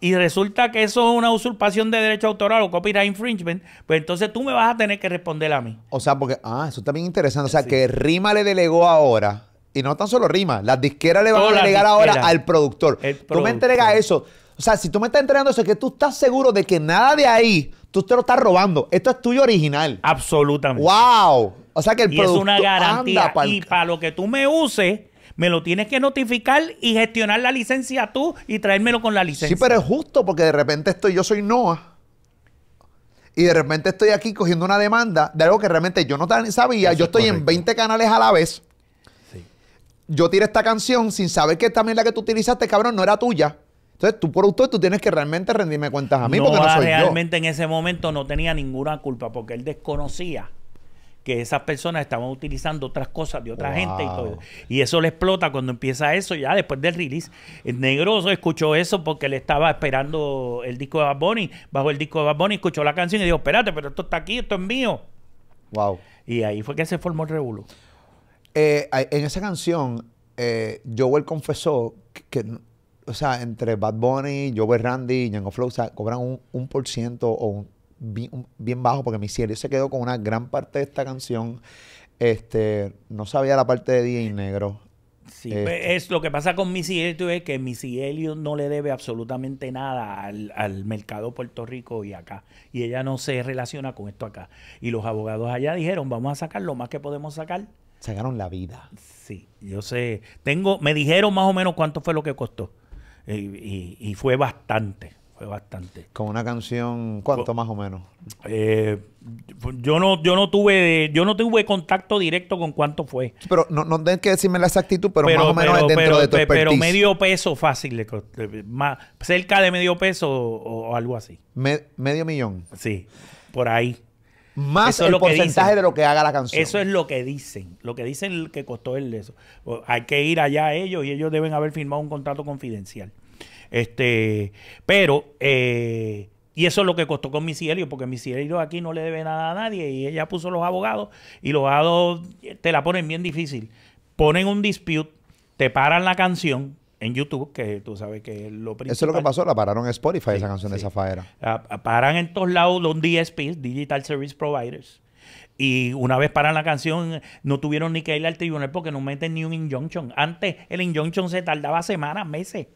y resulta que eso es una usurpación de derecho autoral o copyright infringement, pues entonces tú me vas a tener que responder a mí. O sea, porque, ah, eso está bien interesante. O sea, que Rima le delegó ahora, y no tan solo Rima, las disqueras le van a delegar ahora al productor. Tú me entregas eso. O sea, si tú me estás entregando eso, es que tú estás seguro de que nada de ahí tú te lo estás robando. Esto es tuyo original. Absolutamente. ¡Wow! O sea que el y Es una garantía. y para lo que tú me uses me lo tienes que notificar y gestionar la licencia tú y traérmelo con la licencia. Sí, pero es justo porque de repente estoy, yo soy Noah y de repente estoy aquí cogiendo una demanda de algo que realmente yo no sabía. yo estoy en 20 canales a la vez. Sí. Yo tiré esta canción sin saber que también la que tú utilizaste, cabrón, no era tuya. Entonces, tú productor, tú tienes que realmente rendirme cuentas a mí porque no soy realmente en ese momento no tenía ninguna culpa porque él desconocía que esas personas estaban utilizando otras cosas de otra gente y todo. Y eso le explota cuando empieza eso, ya después del release. El negroso escuchó eso porque le estaba esperando el disco de Bad Bunny, bajo el disco de Bad Bunny, escuchó la canción y dijo, espérate, pero esto está aquí, esto es mío. Wow. Y ahí fue que se formó el revuelo. Eh, en esa canción, eh, Joel confesó que, o sea, entre Bad Bunny, Joel Randy y Django Flow, o sea, cobran un por ciento o un bien, bajo porque mi cielo se quedó con una gran parte de esta canción. Este, no sabía la parte de y eh, Negro. Sí, eh, pues, es lo que pasa con Missy Elliott es que Missy Elliott no le debe absolutamente nada al, mercado Puerto Rico y acá. Y ella no se relaciona con esto acá. Y los abogados allá dijeron, vamos a sacar lo más que podemos sacar. Sacaron la vida. Sí, yo sé. Tengo, me dijeron más o menos cuánto fue lo que costó. Eh, y fue bastante bastante. Con una canción, ¿cuánto más o menos? Eh, yo no, yo no tuve, yo no tuve contacto directo con cuánto fue. Pero no, no tienes que decirme la exactitud, pero, más o menos dentro de tu Pero medio peso fácil, más, cerca de medio peso o, algo así. medio millón. Sí, por ahí. Más el porcentaje de lo que haga la canción. Eso es lo que dicen. Lo que dicen que costó el eso. Hay que ir allá a ellos y ellos deben haber firmado un contrato confidencial. Este, pero, eh, y eso es lo que costó con Missy porque Missy aquí no le debe nada a nadie y ella puso los abogados y los abogados eh, te la ponen bien difícil. Ponen un dispute, te paran la canción, en YouTube, que tú sabes que es lo principal. Eso es lo que pasó, la pararon en Spotify, esa canción de Zafaera. paran en todos lados los DSPs, Digital Service Providers. Y una vez paran la canción, no tuvieron ni que ir al tribunal porque no meten ni un injunction. Antes el injunction se tardaba semanas, meses.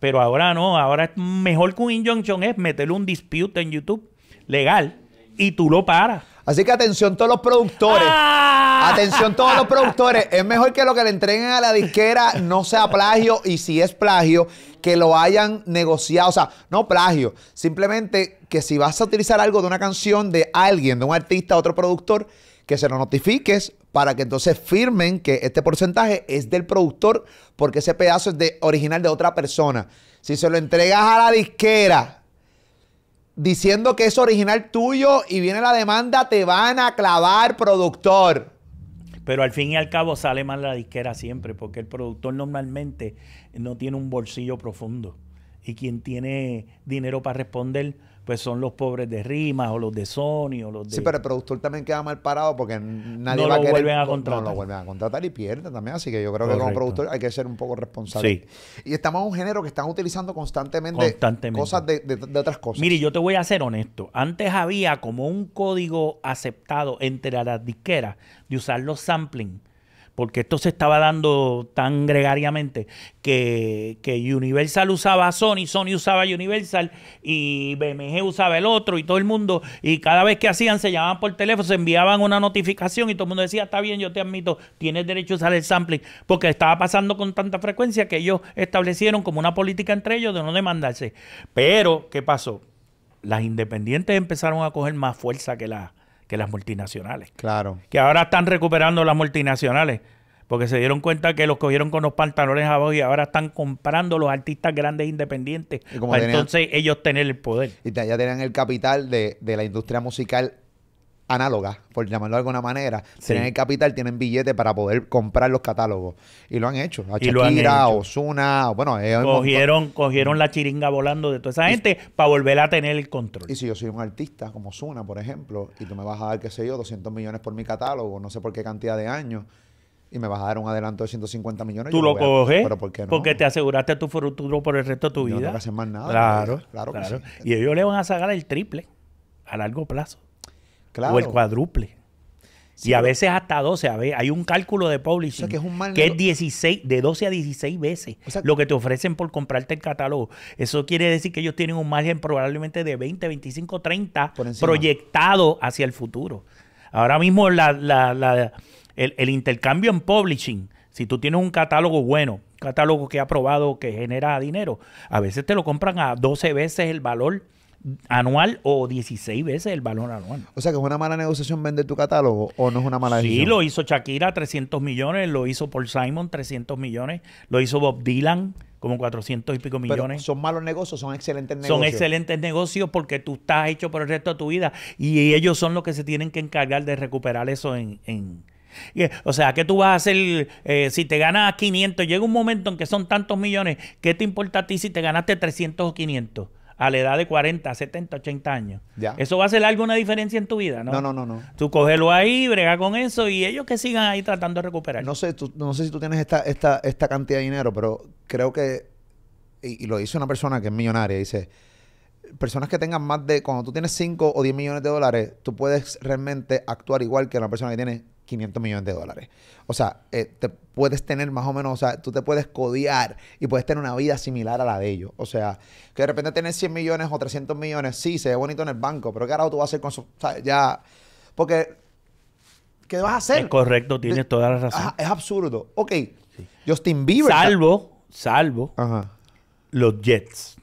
Pero ahora no, ahora es mejor que un injunction es meterle un dispute en YouTube legal y tú lo paras. Así que atención todos los productores. Ah. Atención todos los productores. Es mejor que lo que le entreguen a la disquera no sea plagio y si es plagio, que lo hayan negociado. O sea, no plagio. Simplemente que si vas a utilizar algo de una canción de alguien, de un artista, otro productor, que se lo notifiques para que entonces firmen que este porcentaje es del productor porque ese pedazo es de, original de otra persona. Si se lo entregas a la disquera diciendo que es original tuyo y viene la demanda, te van a clavar productor. Pero al fin y al cabo sale mal la disquera siempre, porque el productor normalmente no tiene un bolsillo profundo. Y quien tiene dinero para responder pues son los pobres de Rimas o los de Sony o los de... Sí, pero el productor también queda mal parado porque nadie va a querer, vuelven a contratar. No lo vuelven a contratar y pierde también, así que yo creo que como productor hay que ser un poco responsable. Sí. Y estamos en un género que están utilizando constantemente, cosas de, otras cosas. Mire, yo te voy a ser honesto. Antes había como un código aceptado entre las disqueras de usar los sampling porque esto se estaba dando tan gregariamente que, que, Universal usaba a Sony, Sony usaba Universal y BMG usaba el otro y todo el mundo. Y cada vez que hacían, se llamaban por teléfono, se enviaban una notificación y todo el mundo decía, está bien, yo te admito, tienes derecho a usar el sampling, porque estaba pasando con tanta frecuencia que ellos establecieron como una política entre ellos de no demandarse. Pero, ¿qué pasó? Las independientes empezaron a coger más fuerza que las que las multinacionales. Claro. Que ahora están recuperando las multinacionales. Porque se dieron cuenta que los cogieron con los pantalones abajo y ahora están comprando los artistas grandes e independientes. para entonces ellos tener el poder. Y ya tenían el capital de, de la industria musical análogas, por llamarlo de alguna manera, tienen el capital, tienen billetes para poder comprar los catálogos. Y lo han hecho. A Shakira, Osuna, bueno, cogieron, cogieron la chiringa volando de toda esa gente para volver a tener el control. Y si yo soy un artista como Osuna, por ejemplo, y tú me vas a dar, qué sé yo, 200 millones por mi catálogo, no sé por qué cantidad de años, y me vas a dar un adelanto de 150 millones. Tú lo, coges. por qué no? Porque te aseguraste tu futuro por el resto de tu vida. No tengo a hacer más nada. Claro. Claro, Y ellos le van a sacar el triple a largo plazo. O el cuádruple. y a veces hasta 12. A hay un cálculo de publishing que, es, 16, de 12 a 16 veces lo que te ofrecen por comprarte el catálogo. Eso quiere decir que ellos tienen un margen probablemente de 20, 25, 30 proyectado hacia el futuro. Ahora mismo el, el, intercambio en publishing, si tú tienes un catálogo bueno, catálogo que ha probado que genera dinero, a veces te lo compran a 12 veces el valor anual o 16 veces el valor anual. O sea que es una mala negociación vender tu catálogo o no es una mala decisión. Sí, lo hizo Shakira 300 millones, lo hizo Paul Simon 300 millones, lo hizo Bob Dylan como 400 y pico millones. Pero son malos negocios, son excelentes negocios. Son excelentes negocios porque tú estás hecho por el resto de tu vida y ellos son los que se tienen que encargar de recuperar eso en... Eh, o sea, que tú vas a hacer eh, si te ganas 500? Llega un momento en que son tantos millones, ¿qué te importa a ti si te ganaste 300 o 500? a la edad de 40, 70, 80 años. ¿Eso va a hacer alguna diferencia en tu vida? No, no, no. no, Tú cógelo ahí, brega con eso y ellos que sigan ahí tratando de recuperar. No sé, no sé si tú tienes esta, esta, esta cantidad de dinero, pero creo que, y, y lo dice una persona que es millonaria, dice, personas que tengan más de, cuando tú tienes 5 o 10 millones de dólares, tú puedes realmente actuar igual que una persona que tiene 500 millones de dólares. O sea, eh, te puedes tener más o menos, o sea, tú te puedes codear y puedes tener una vida similar a la de ellos. O sea, que de repente tener 100 millones o 300 millones, sí, se ve bonito en el banco, pero ¿qué carajo tú vas a hacer con eso? ya, porque, ¿qué vas a hacer? Es correcto, tienes toda la razón. es absurdo. Ok, Justin Bieber. Salvo, salvo, los Jets.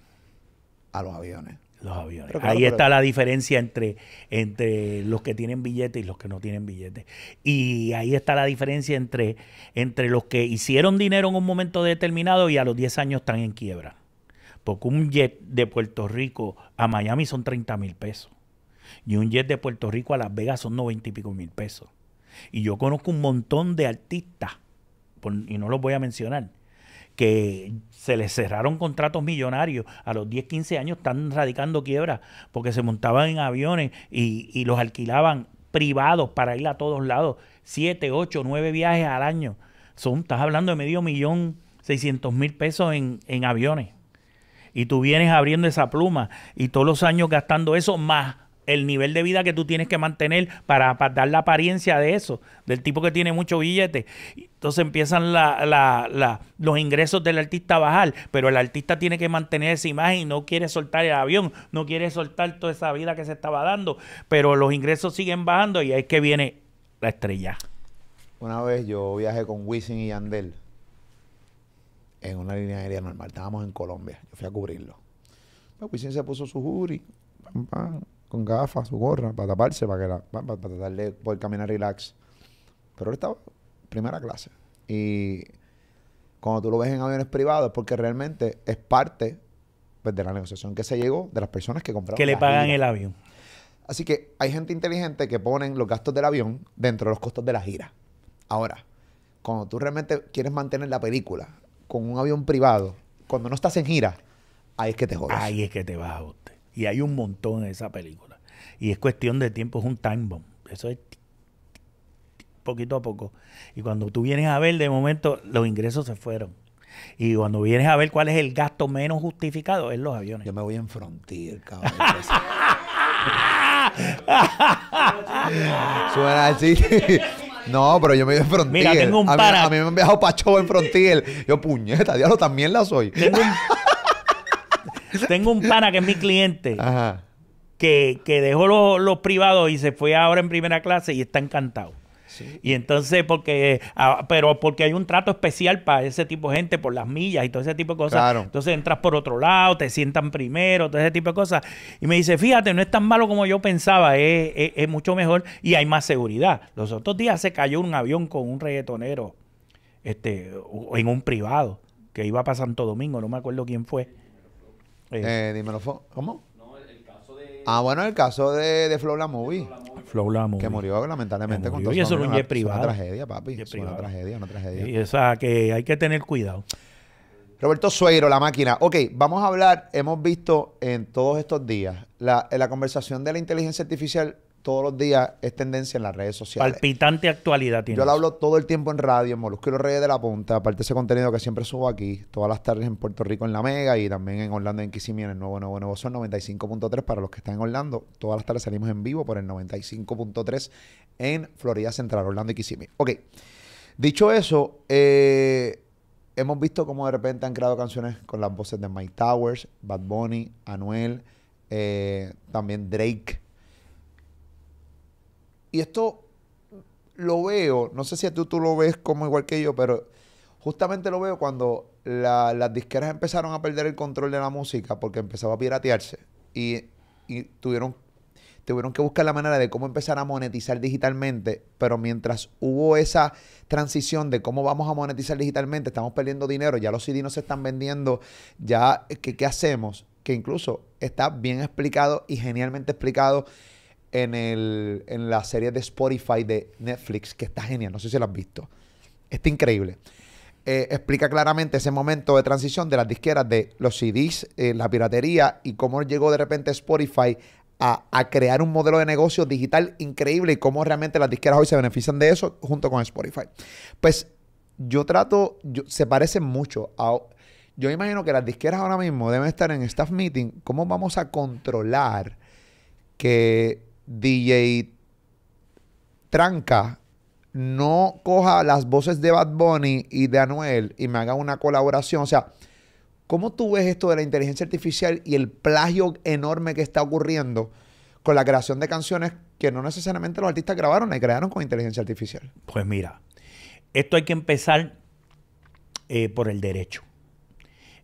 A los aviones. Los aviones. Ahí está la diferencia entre, entre los que tienen billetes y los que no tienen billetes. Y ahí está la diferencia entre, entre los que hicieron dinero en un momento determinado y a los 10 años están en quiebra. Porque un jet de Puerto Rico a Miami son 30 mil pesos. Y un jet de Puerto Rico a Las Vegas son 90 y pico mil pesos. Y yo conozco un montón de artistas, y no los voy a mencionar, que se les cerraron contratos millonarios, a los 10, 15 años están radicando quiebra porque se montaban en aviones y, los alquilaban privados para ir a todos lados, 7, 8, 9 viajes al año. Son, estás hablando de medio millón, 600 mil pesos en, en aviones. Y tú vienes abriendo esa pluma y todos los años gastando eso más el nivel de vida que tú tienes que mantener para, dar la apariencia de eso, del tipo que tiene mucho billete. Entonces empiezan los ingresos del artista a bajar, pero el artista tiene que mantener esa imagen, no quiere soltar el avión, no quiere soltar toda esa vida que se estaba dando, pero los ingresos siguen bajando y ahí es que viene la estrella. Una vez yo viajé con Wisin y Yandel en una línea aérea normal, estábamos en Colombia, yo fui a cubrirlo. Pues Wisin se puso su jury, pam, pam con gafas, su gorra, para taparse, para, que para, poder caminar relax. Pero él estaba primera clase. Y cuando tú lo ves en aviones privados porque realmente es parte pues, de la negociación que se llegó de las personas que compraron. Que le pagan el avión. Así que hay gente inteligente que ponen los gastos del avión dentro de los costos de la gira. Ahora, cuando tú realmente quieres mantener la película con un avión privado, cuando no estás en gira, ahí es que te jodas. Ahí es que te vas usted. Y hay un montón en esa película. Y es cuestión de tiempo, es un time bomb. Eso es poquito a poco. Y cuando tú vienes a ver, de momento, los ingresos se fueron. Y cuando vienes a ver cuál es el gasto menos justificado, es los aviones. Yo me voy en Frontier, cabrón. Suena así. No, pero yo me voy en Frontier. A mí, me han viajado Pacho en Frontier. Yo, puñeta, diablo, también la soy. Tengo un pana que es mi cliente. Que, dejó los, privados y se fue ahora en primera clase y está encantado. Y entonces, porque, ah, pero porque hay un trato especial para ese tipo de gente, por las millas y todo ese tipo de cosas. Entonces entras por otro lado, te sientan primero, todo ese tipo de cosas. Y me dice, fíjate, no es tan malo como yo pensaba, es, es, mucho mejor y hay más seguridad. Los otros días se cayó un avión con un reggaetonero este, en un privado que iba para Santo Domingo, no me acuerdo quién fue. Eh, dímelo, ¿cómo? No, el, caso de... Ah, bueno, el caso de, de Flow La Que murió lamentablemente con todo Y eso es un jet privado. una tragedia, papi. Es una tragedia, una tragedia. Y esa que hay que tener cuidado. Roberto Suero la máquina. Ok, vamos a hablar, hemos visto en todos estos días la, la conversación de la inteligencia artificial todos los días es tendencia en las redes sociales. Palpitante actualidad tiene. Yo lo hablo todo el tiempo en radio, en Molusco y los Reyes de la Punta, aparte de ese contenido que siempre subo aquí, todas las tardes en Puerto Rico en La Mega y también en Orlando en Kissimmee en el Nuevo Nuevo Nuevo son 95.3 para los que están en Orlando. Todas las tardes salimos en vivo por el 95.3 en Florida Central, Orlando y Kissimmee. Ok. Dicho eso, eh, hemos visto cómo de repente han creado canciones con las voces de Mike Towers, Bad Bunny, Anuel, eh, también Drake y esto lo veo, no sé si tú, tú lo ves como igual que yo, pero justamente lo veo cuando las disqueras empezaron a perder el control de la música porque empezaba a piratearse y, tuvieron, tuvieron que buscar la manera de cómo empezar a monetizar digitalmente, pero mientras hubo esa transición de cómo vamos a monetizar digitalmente, estamos perdiendo dinero, ya los CD no se están vendiendo, ya, qué hacemos? Que incluso está bien explicado y genialmente explicado en, la serie de Spotify de Netflix, que está genial, no sé si la has visto. Está increíble. Eh, explica claramente ese momento de transición de las disqueras, de los CDs, eh, la piratería y cómo llegó de repente Spotify a, crear un modelo de negocio digital increíble y cómo realmente las disqueras hoy se benefician de eso junto con Spotify. Pues yo trato, se parece mucho a... Yo imagino que las disqueras ahora mismo deben estar en staff meeting. ¿Cómo vamos a controlar que DJ Tranca no coja las voces de Bad Bunny y de Anuel y me haga una colaboración. O sea, ¿cómo tú ves esto de la inteligencia artificial y el plagio enorme que está ocurriendo con la creación de canciones que no necesariamente los artistas grabaron, y crearon con inteligencia artificial? Pues mira, esto hay que empezar eh, por el derecho.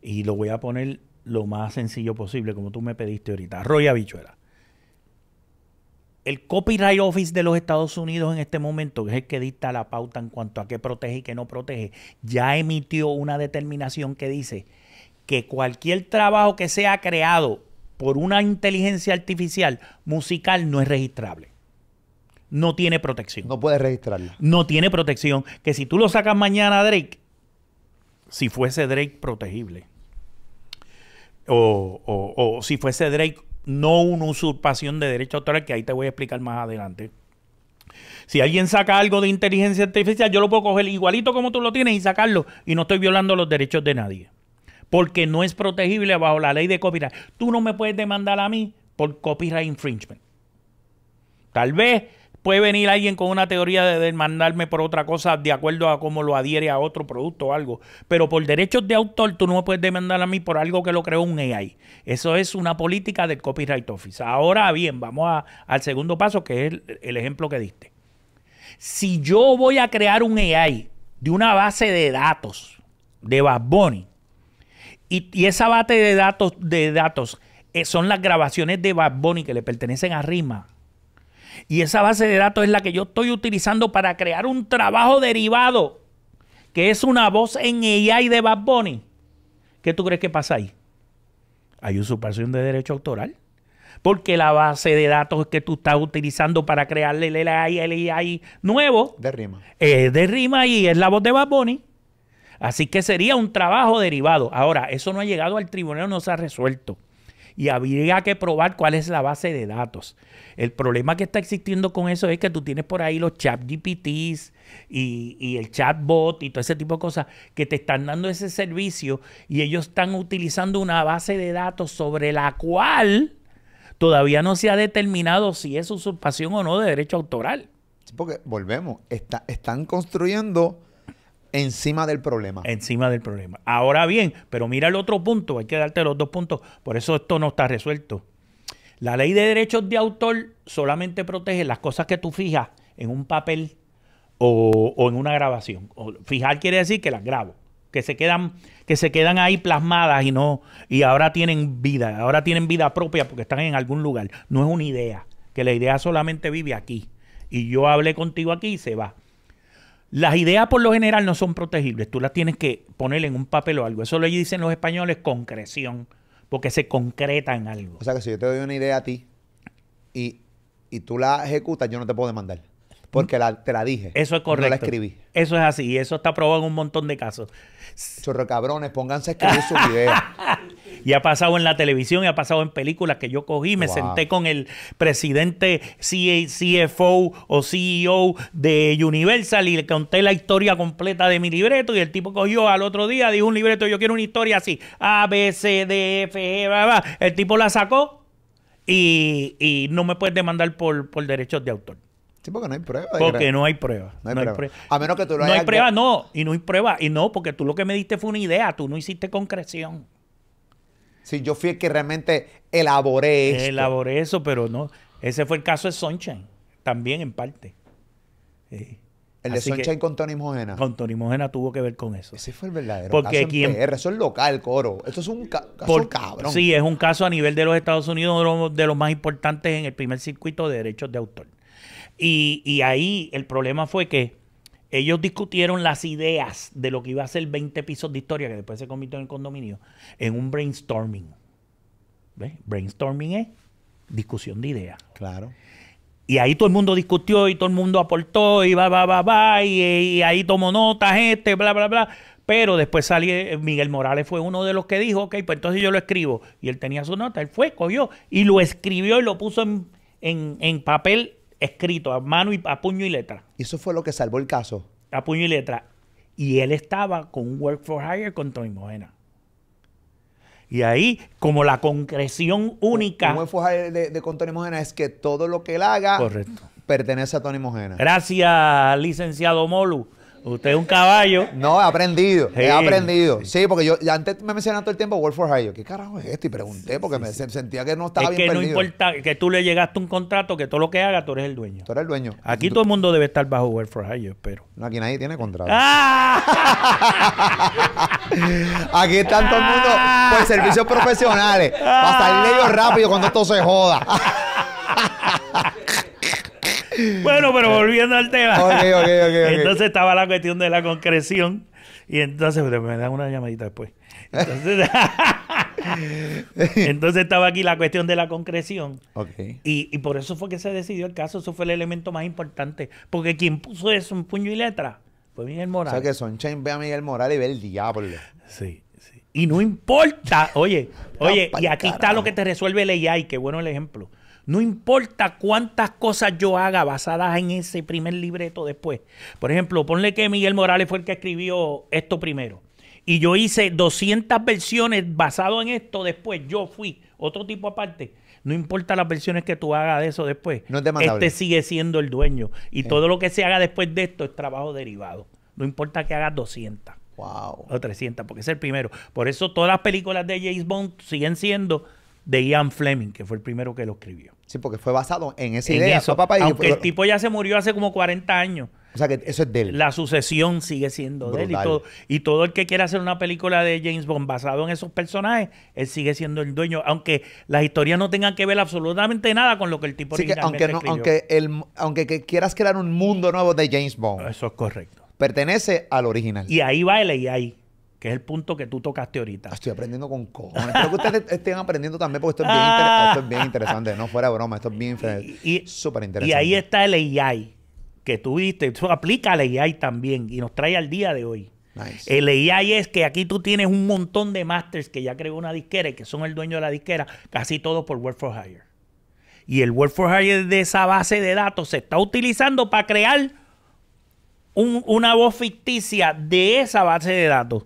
Y lo voy a poner lo más sencillo posible, como tú me pediste ahorita. Arroya Bichuela el Copyright Office de los Estados Unidos en este momento, que es el que dicta la pauta en cuanto a qué protege y qué no protege, ya emitió una determinación que dice que cualquier trabajo que sea creado por una inteligencia artificial musical no es registrable. No tiene protección. No puede registrarla. No tiene protección. Que si tú lo sacas mañana Drake, si fuese Drake protegible, o si fuese Drake no una usurpación de derecho autorales que ahí te voy a explicar más adelante. Si alguien saca algo de inteligencia artificial, yo lo puedo coger igualito como tú lo tienes y sacarlo. Y no estoy violando los derechos de nadie. Porque no es protegible bajo la ley de copyright. Tú no me puedes demandar a mí por copyright infringement. Tal vez Puede venir alguien con una teoría de demandarme por otra cosa de acuerdo a cómo lo adhiere a otro producto o algo. Pero por derechos de autor tú no me puedes demandar a mí por algo que lo creó un AI. Eso es una política del Copyright Office. Ahora bien, vamos a, al segundo paso que es el, ejemplo que diste. Si yo voy a crear un AI de una base de datos de Bad Bunny y, esa base de datos, de datos eh, son las grabaciones de Bad Bunny que le pertenecen a Rima y esa base de datos es la que yo estoy utilizando para crear un trabajo derivado, que es una voz en AI de Bad Bunny. ¿Qué tú crees que pasa ahí? Hay usurpación de derecho autoral. Porque la base de datos que tú estás utilizando para crearle el AI, nuevo. De rima. Es de rima y es la voz de Bad Bunny. Así que sería un trabajo derivado. Ahora, eso no ha llegado al tribunal, no se ha resuelto y habría que probar cuál es la base de datos. El problema que está existiendo con eso es que tú tienes por ahí los chat GPTs y, el chatbot y todo ese tipo de cosas que te están dando ese servicio y ellos están utilizando una base de datos sobre la cual todavía no se ha determinado si es usurpación o no de derecho autoral. Porque volvemos, están construyendo Encima del problema. Encima del problema. Ahora bien, pero mira el otro punto, hay que darte los dos puntos, por eso esto no está resuelto. La ley de derechos de autor solamente protege las cosas que tú fijas en un papel o, en una grabación. O, fijar quiere decir que las grabo, que se quedan, que se quedan ahí plasmadas y no, y ahora tienen vida, ahora tienen vida propia porque están en algún lugar. No es una idea, que la idea solamente vive aquí. Y yo hablé contigo aquí y se va. Las ideas por lo general no son protegibles, tú las tienes que poner en un papel o algo. Eso lo dicen los españoles concreción, porque se concreta en algo. O sea que si yo te doy una idea a ti y, y tú la ejecutas, yo no te puedo demandar. Porque te la dije. Eso es correcto. la escribí. Eso es así. Y eso está probado en un montón de casos. Chorro cabrones, pónganse a escribir sus ideas. y ha pasado en la televisión y ha pasado en películas que yo cogí. Me senté con el presidente CFO o CEO e de Universal y le conté la historia completa de mi libreto. Y el tipo cogió al otro día, dijo un libreto, yo quiero una historia así. A, B, C, D, F, E, El tipo la sacó y, no me puedes demandar por derechos de autor porque no hay prueba. Porque no hay prueba. No hay, A menos que tú lo No hay prueba, no. Y no hay prueba. Y no, porque tú lo que me diste fue una idea. Tú no hiciste concreción. Sí, yo fui el que realmente elaboré eso. Elaboré eso, pero no. Ese fue el caso de Sunshine. También, en parte. Eh, el de Sonchen con Tony Mojena. Con Tony Mojena tuvo que ver con eso. Ese fue el verdadero Porque caso quien, en PR. Eso es local, coro. eso es un caso cabrón. Sí, es un caso a nivel de los Estados Unidos, uno de los más importantes en el primer circuito de derechos de autor. Y, ahí el problema fue que ellos discutieron las ideas de lo que iba a ser 20 pisos de historia, que después se convirtió en el condominio, en un brainstorming. ¿Ves? Brainstorming es discusión de ideas. Claro. Y ahí todo el mundo discutió y todo el mundo aportó y va, va, va, va, y, ahí tomó notas este, bla, bla, bla. Pero después salió, eh, Miguel Morales fue uno de los que dijo, ok, pues entonces yo lo escribo. Y él tenía su nota, él fue, cogió y lo escribió y lo puso en, en, en papel escrito a mano y a puño y letra. eso fue lo que salvó el caso. A puño y letra. Y él estaba con un work for hire con Tony Mojena. Y ahí, como la concreción única. Un work for hire de, con Tony Mojena es que todo lo que él haga pertenece a Tony Mojena. Gracias, licenciado Molu. Usted es un caballo. No, he aprendido. He aprendido. Sí, porque yo antes me mencionaban todo el tiempo World for Hire. ¿Qué carajo es esto? Y pregunté porque me sentía que no estaba es que no importa que tú le llegaste un contrato, que todo lo que haga tú eres el dueño. Tú eres el dueño. Aquí todo el mundo debe estar bajo World for Hire, espero. No, aquí nadie tiene contrato. ¡Ah! aquí están todo el mundo por servicios profesionales. Para salir ellos rápido cuando esto se joda bueno, pero volviendo al tema. entonces estaba la cuestión de la concreción. Y entonces me dan una llamadita después. Entonces, estaba aquí la cuestión de la concreción. Y, y, por eso fue que se decidió el caso. Eso fue el elemento más importante. Porque quien puso eso en puño y letra fue Miguel Morales. O sea que Sonchain ve a Miguel Morales y ve el diablo. Sí. Y no importa, oye, oye, y aquí está lo que te resuelve el AI, Qué bueno el ejemplo. No importa cuántas cosas yo haga basadas en ese primer libreto después. Por ejemplo, ponle que Miguel Morales fue el que escribió esto primero. Y yo hice 200 versiones basado en esto después. Yo fui otro tipo aparte. No importa las versiones que tú hagas de eso después. No Este sigue siendo el dueño. Y todo lo que se haga después de esto es trabajo derivado. No importa que hagas 200. O 300, porque es el primero. Por eso todas las películas de James Bond siguen siendo de Ian Fleming, que fue el primero que lo escribió. Sí, porque fue basado en esa idea. Aunque el tipo ya se murió hace como 40 años. O sea que eso es de él. La sucesión sigue siendo de él. Y todo, el que quiera hacer una película de James Bond basado en esos personajes, él sigue siendo el dueño. Aunque las historias no tengan que ver absolutamente nada con lo que el tipo sí aunque aunque, el, aunque quieras crear un mundo nuevo de James Bond. Eso es correcto. Pertenece al original. Y ahí va el ahí que es el punto que tú tocaste ahorita. Ah, estoy aprendiendo con cojones. Espero que ustedes estén aprendiendo también porque esto es bien, es bien interesante. No fuera broma, esto es bien súper interesante. Y ahí está el AI que viste, Eso aplica al AI también y nos trae al día de hoy. El AI es que aquí tú tienes un montón de masters que ya creó una disquera y que son el dueño de la disquera, casi todo por Work for Hire. Y el Work for Hire de esa base de datos se está utilizando para crear una voz ficticia de esa base de datos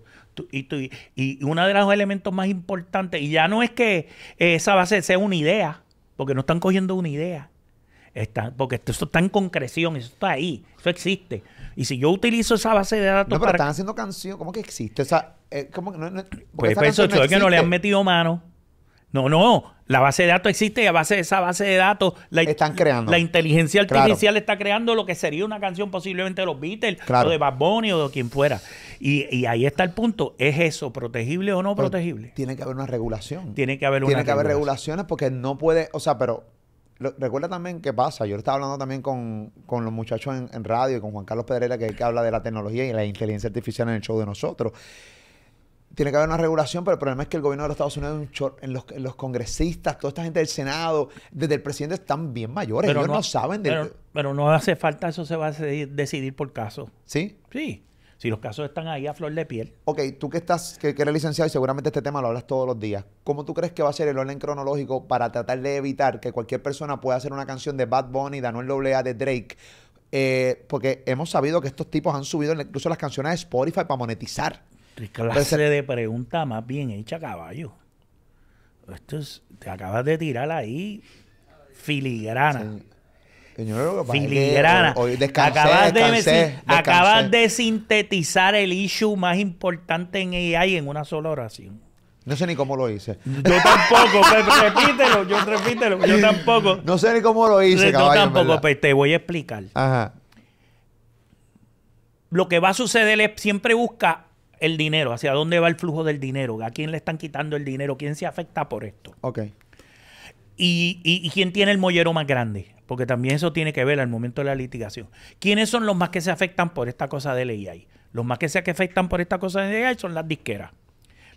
y, y, uno de los elementos más importantes, y ya no es que esa base sea una idea, porque no están cogiendo una idea. Está, porque esto, está en concreción, eso está ahí, eso existe. Y si yo utilizo esa base de datos. No, pero están haciendo canción, ¿cómo que existe? O sea, eh, ¿cómo que no, pues, pues, eso es que no le han metido mano. No, no. La base de datos existe y a base de esa base de datos la, Están creando. la inteligencia artificial está creando lo que sería una canción posiblemente de los Beatles o de Bad o de quien fuera. Y, ahí está el punto. ¿Es eso protegible o no protegible? Tiene que haber una regulación. Tiene que haber una Tiene que haber regulaciones porque no puede... O sea, pero recuerda también qué pasa. Yo estaba hablando también con, con los muchachos en, radio y con Juan Carlos Pedrera, que es el que habla de la tecnología y la inteligencia artificial en el show de nosotros tiene que haber una regulación, pero el problema es que el gobierno de los Estados Unidos en los, congresistas, toda esta gente del Senado, desde el presidente están bien mayores, ellos no, saben de... Pero, pero, no hace falta, eso se va a decidir por caso. ¿Sí? Sí. Si los casos están ahí a flor de piel. Ok, tú que estás, que, eres licenciado y seguramente este tema lo hablas todos los días. ¿Cómo tú crees que va a ser el orden cronológico para tratar de evitar que cualquier persona pueda hacer una canción de Bad Bunny, de Anuel Doblea, de Drake? Eh, porque hemos sabido que estos tipos han subido incluso las canciones de Spotify para monetizar. Qué clase pues de pregunta más bien hecha, caballo. Esto es, te acabas de tirar ahí filigrana. Señor, filigrana. hoy descansé, acabas, descansé, de, acabas de sintetizar el issue más importante en AI en una sola oración. No sé ni cómo lo hice. Yo tampoco, repítelo, yo repítelo, yo tampoco. No sé ni cómo lo hice. Yo tampoco, pero te voy a explicar. Ajá. Lo que va a suceder es siempre busca el dinero, hacia dónde va el flujo del dinero, a quién le están quitando el dinero, quién se afecta por esto. Ok. Y, quién tiene el mollero más grande, porque también eso tiene que ver al momento de la litigación. ¿Quiénes son los más que se afectan por esta cosa ley ahí, Los más que se afectan por esta cosa de ley son las disqueras.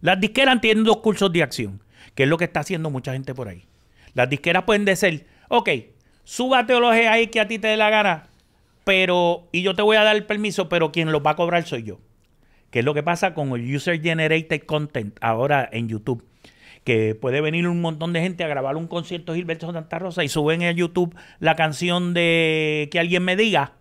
Las disqueras tienen dos cursos de acción, que es lo que está haciendo mucha gente por ahí. Las disqueras pueden decir, ok, súbate teología ahí que a ti te dé la gana, pero, y yo te voy a dar el permiso, pero quien los va a cobrar soy yo. Qué es lo que pasa con el User Generated Content ahora en YouTube. Que puede venir un montón de gente a grabar un concierto de Gilberto Santa Rosa y suben a YouTube la canción de Que alguien me diga.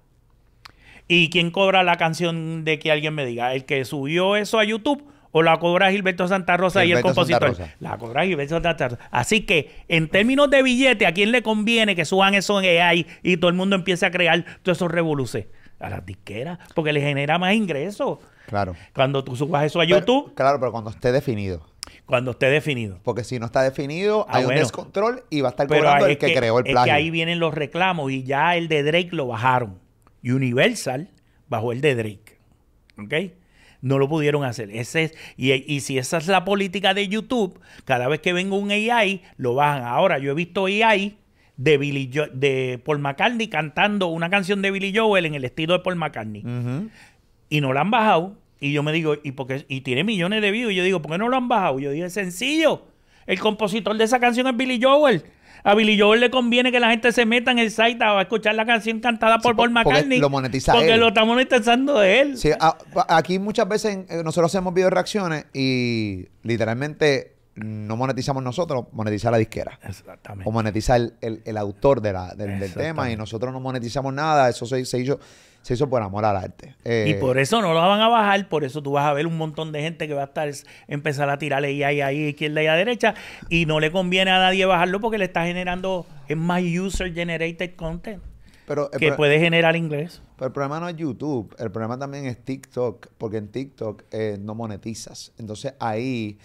¿Y quién cobra la canción de Que alguien me diga? ¿El que subió eso a YouTube o la cobra Gilberto Santa Rosa y el compositor? La cobra Gilberto Santa Rosa. Así que, en términos de billete, ¿a quién le conviene que suban eso en AI y todo el mundo empiece a crear todos esos revoluces? A las disqueras, porque le genera más ingresos. Claro. Cuando tú subas eso a YouTube. claro, pero cuando esté definido. Cuando esté definido. Porque si no está definido, ah, hay un descontrol y va a estar cobrando el que, creó el plan. Es que ahí vienen los reclamos y ya el de Drake lo bajaron. Universal bajó el de Drake. ¿Ok? No lo pudieron hacer. Ese es, y, si esa es la política de YouTube, cada vez que venga un AI, lo bajan. Ahora, yo he visto AI de, Billy de Paul McCartney cantando una canción de Billy Joel en el estilo de Paul McCartney y no la han bajado. Y yo me digo, ¿y, por y tiene millones de views. Y yo digo, ¿por qué no lo han bajado? Yo digo... ¡Es sencillo. El compositor de esa canción es Billy Joel. A Billy Joel le conviene que la gente se meta en el site a escuchar la canción cantada por Paul McCartney. Porque lo monetiza Porque lo está monetizando de él. aquí muchas veces eh, nosotros hacemos video reacciones y literalmente no monetizamos nosotros, monetiza la disquera. Exactamente. O monetiza el, autor de la, del, tema y nosotros no monetizamos nada. Eso se, hizo, se hizo por amor al arte. y eh, por eso no lo van a bajar, por eso tú vas a ver un montón de gente que va a estar empezar a tirarle y ahí, ahí, izquierda y a derecha y no le conviene a nadie bajarlo porque le está generando, es más user generated content. Pero, eh, que puede generar inglés. Pero el problema no es YouTube, el problema también es TikTok, porque en TikTok eh, no monetizas. Entonces ahí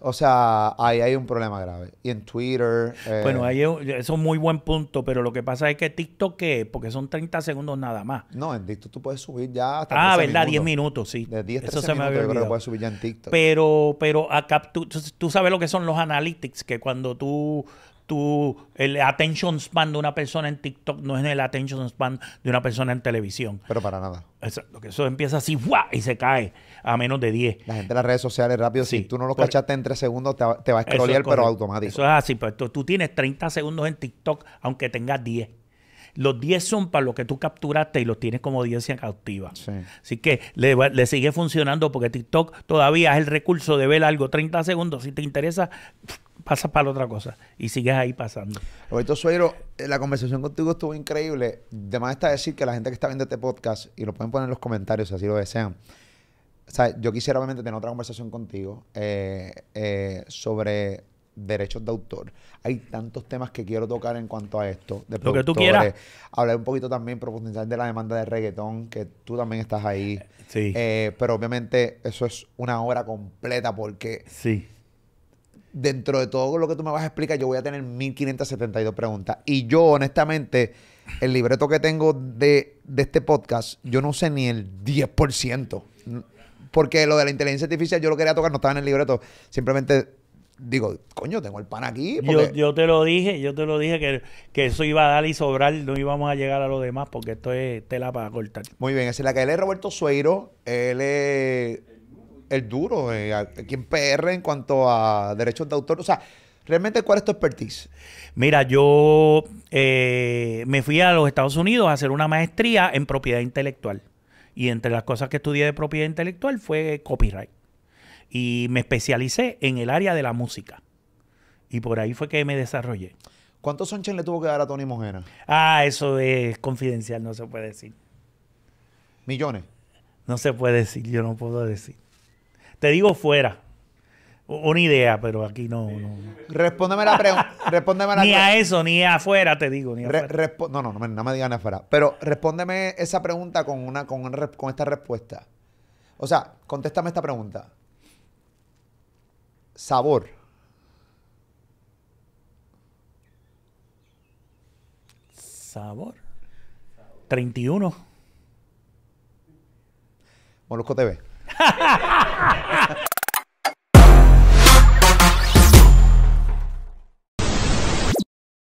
o sea, ahí hay un problema grave. Y en Twitter. Eh, bueno, ahí eso es muy buen punto, pero lo que pasa es que TikTok, ¿qué? Porque son 30 segundos nada más. No, en TikTok tú puedes subir ya hasta. Ah, ¿verdad? 10 minutos, sí. De 10 eso se me había olvidado. puedes subir ya en TikTok. Pero, pero acá tú, sabes lo que son los analytics, que cuando tú tú, el attention span de una persona en TikTok no es el attention span de una persona en televisión. Pero para nada. Eso, lo que eso empieza así ¡guau! y se cae a menos de 10. La gente de las redes sociales rápido, si tú no lo cachaste en 3 segundos, te, va a scrollear, pero automático. Eso es así, pues tú, tienes 30 segundos en TikTok, aunque tengas 10. Los 10 son para lo que tú capturaste y los tienes como audiencia cautiva. Así que le, sigue funcionando porque TikTok todavía es el recurso de ver algo 30 segundos. Si te interesa, pasa para la otra cosa y sigues ahí pasando. Roberto Suero, eh, la conversación contigo estuvo increíble. Además está decir que la gente que está viendo este podcast, y lo pueden poner en los comentarios si así lo desean, o sea, yo quisiera obviamente tener otra conversación contigo eh, eh, sobre derechos de autor. Hay tantos temas que quiero tocar en cuanto a esto. De Lo que tú quieras. Hablar un poquito también, profundizar de la demanda de reggaetón, que tú también estás ahí. Eh, sí. pero obviamente eso es una obra completa porque... Sí dentro de todo lo que tú me vas a explicar, yo voy a tener 1572 preguntas. Y yo, honestamente, el libreto que tengo de, de este podcast, yo no sé ni el 10%. Porque lo de la inteligencia artificial yo lo quería tocar, no estaba en el libreto. Simplemente digo, coño, tengo el pan aquí. Yo, te lo dije, yo te lo dije que, eso iba a dar y sobrar, no íbamos a llegar a lo demás porque esto es tela para cortar. Muy bien, es la que él es Roberto Sueiro, él es el duro, eh, aquí en PR en cuanto a derechos de autor, o sea, realmente cuál es tu expertise? Mira, yo eh, me fui a los Estados Unidos a hacer una maestría en propiedad intelectual. Y entre las cosas que estudié de propiedad intelectual fue copyright. Y me especialicé en el área de la música. Y por ahí fue que me desarrollé. ¿Cuántos sonchen le tuvo que dar a Tony Mojena? Ah, eso es confidencial, no se puede decir. ¿Millones? No se puede decir, yo no puedo decir. Te digo fuera una idea, pero aquí no. Respóndeme la pregunta. ni a eso, ni afuera te digo. Ni no, no, no, no me digan afuera. Pero respóndeme esa pregunta con, una, con, esta respuesta. O sea, contéstame esta pregunta. Sabor. Sabor. 31. Molusco TV.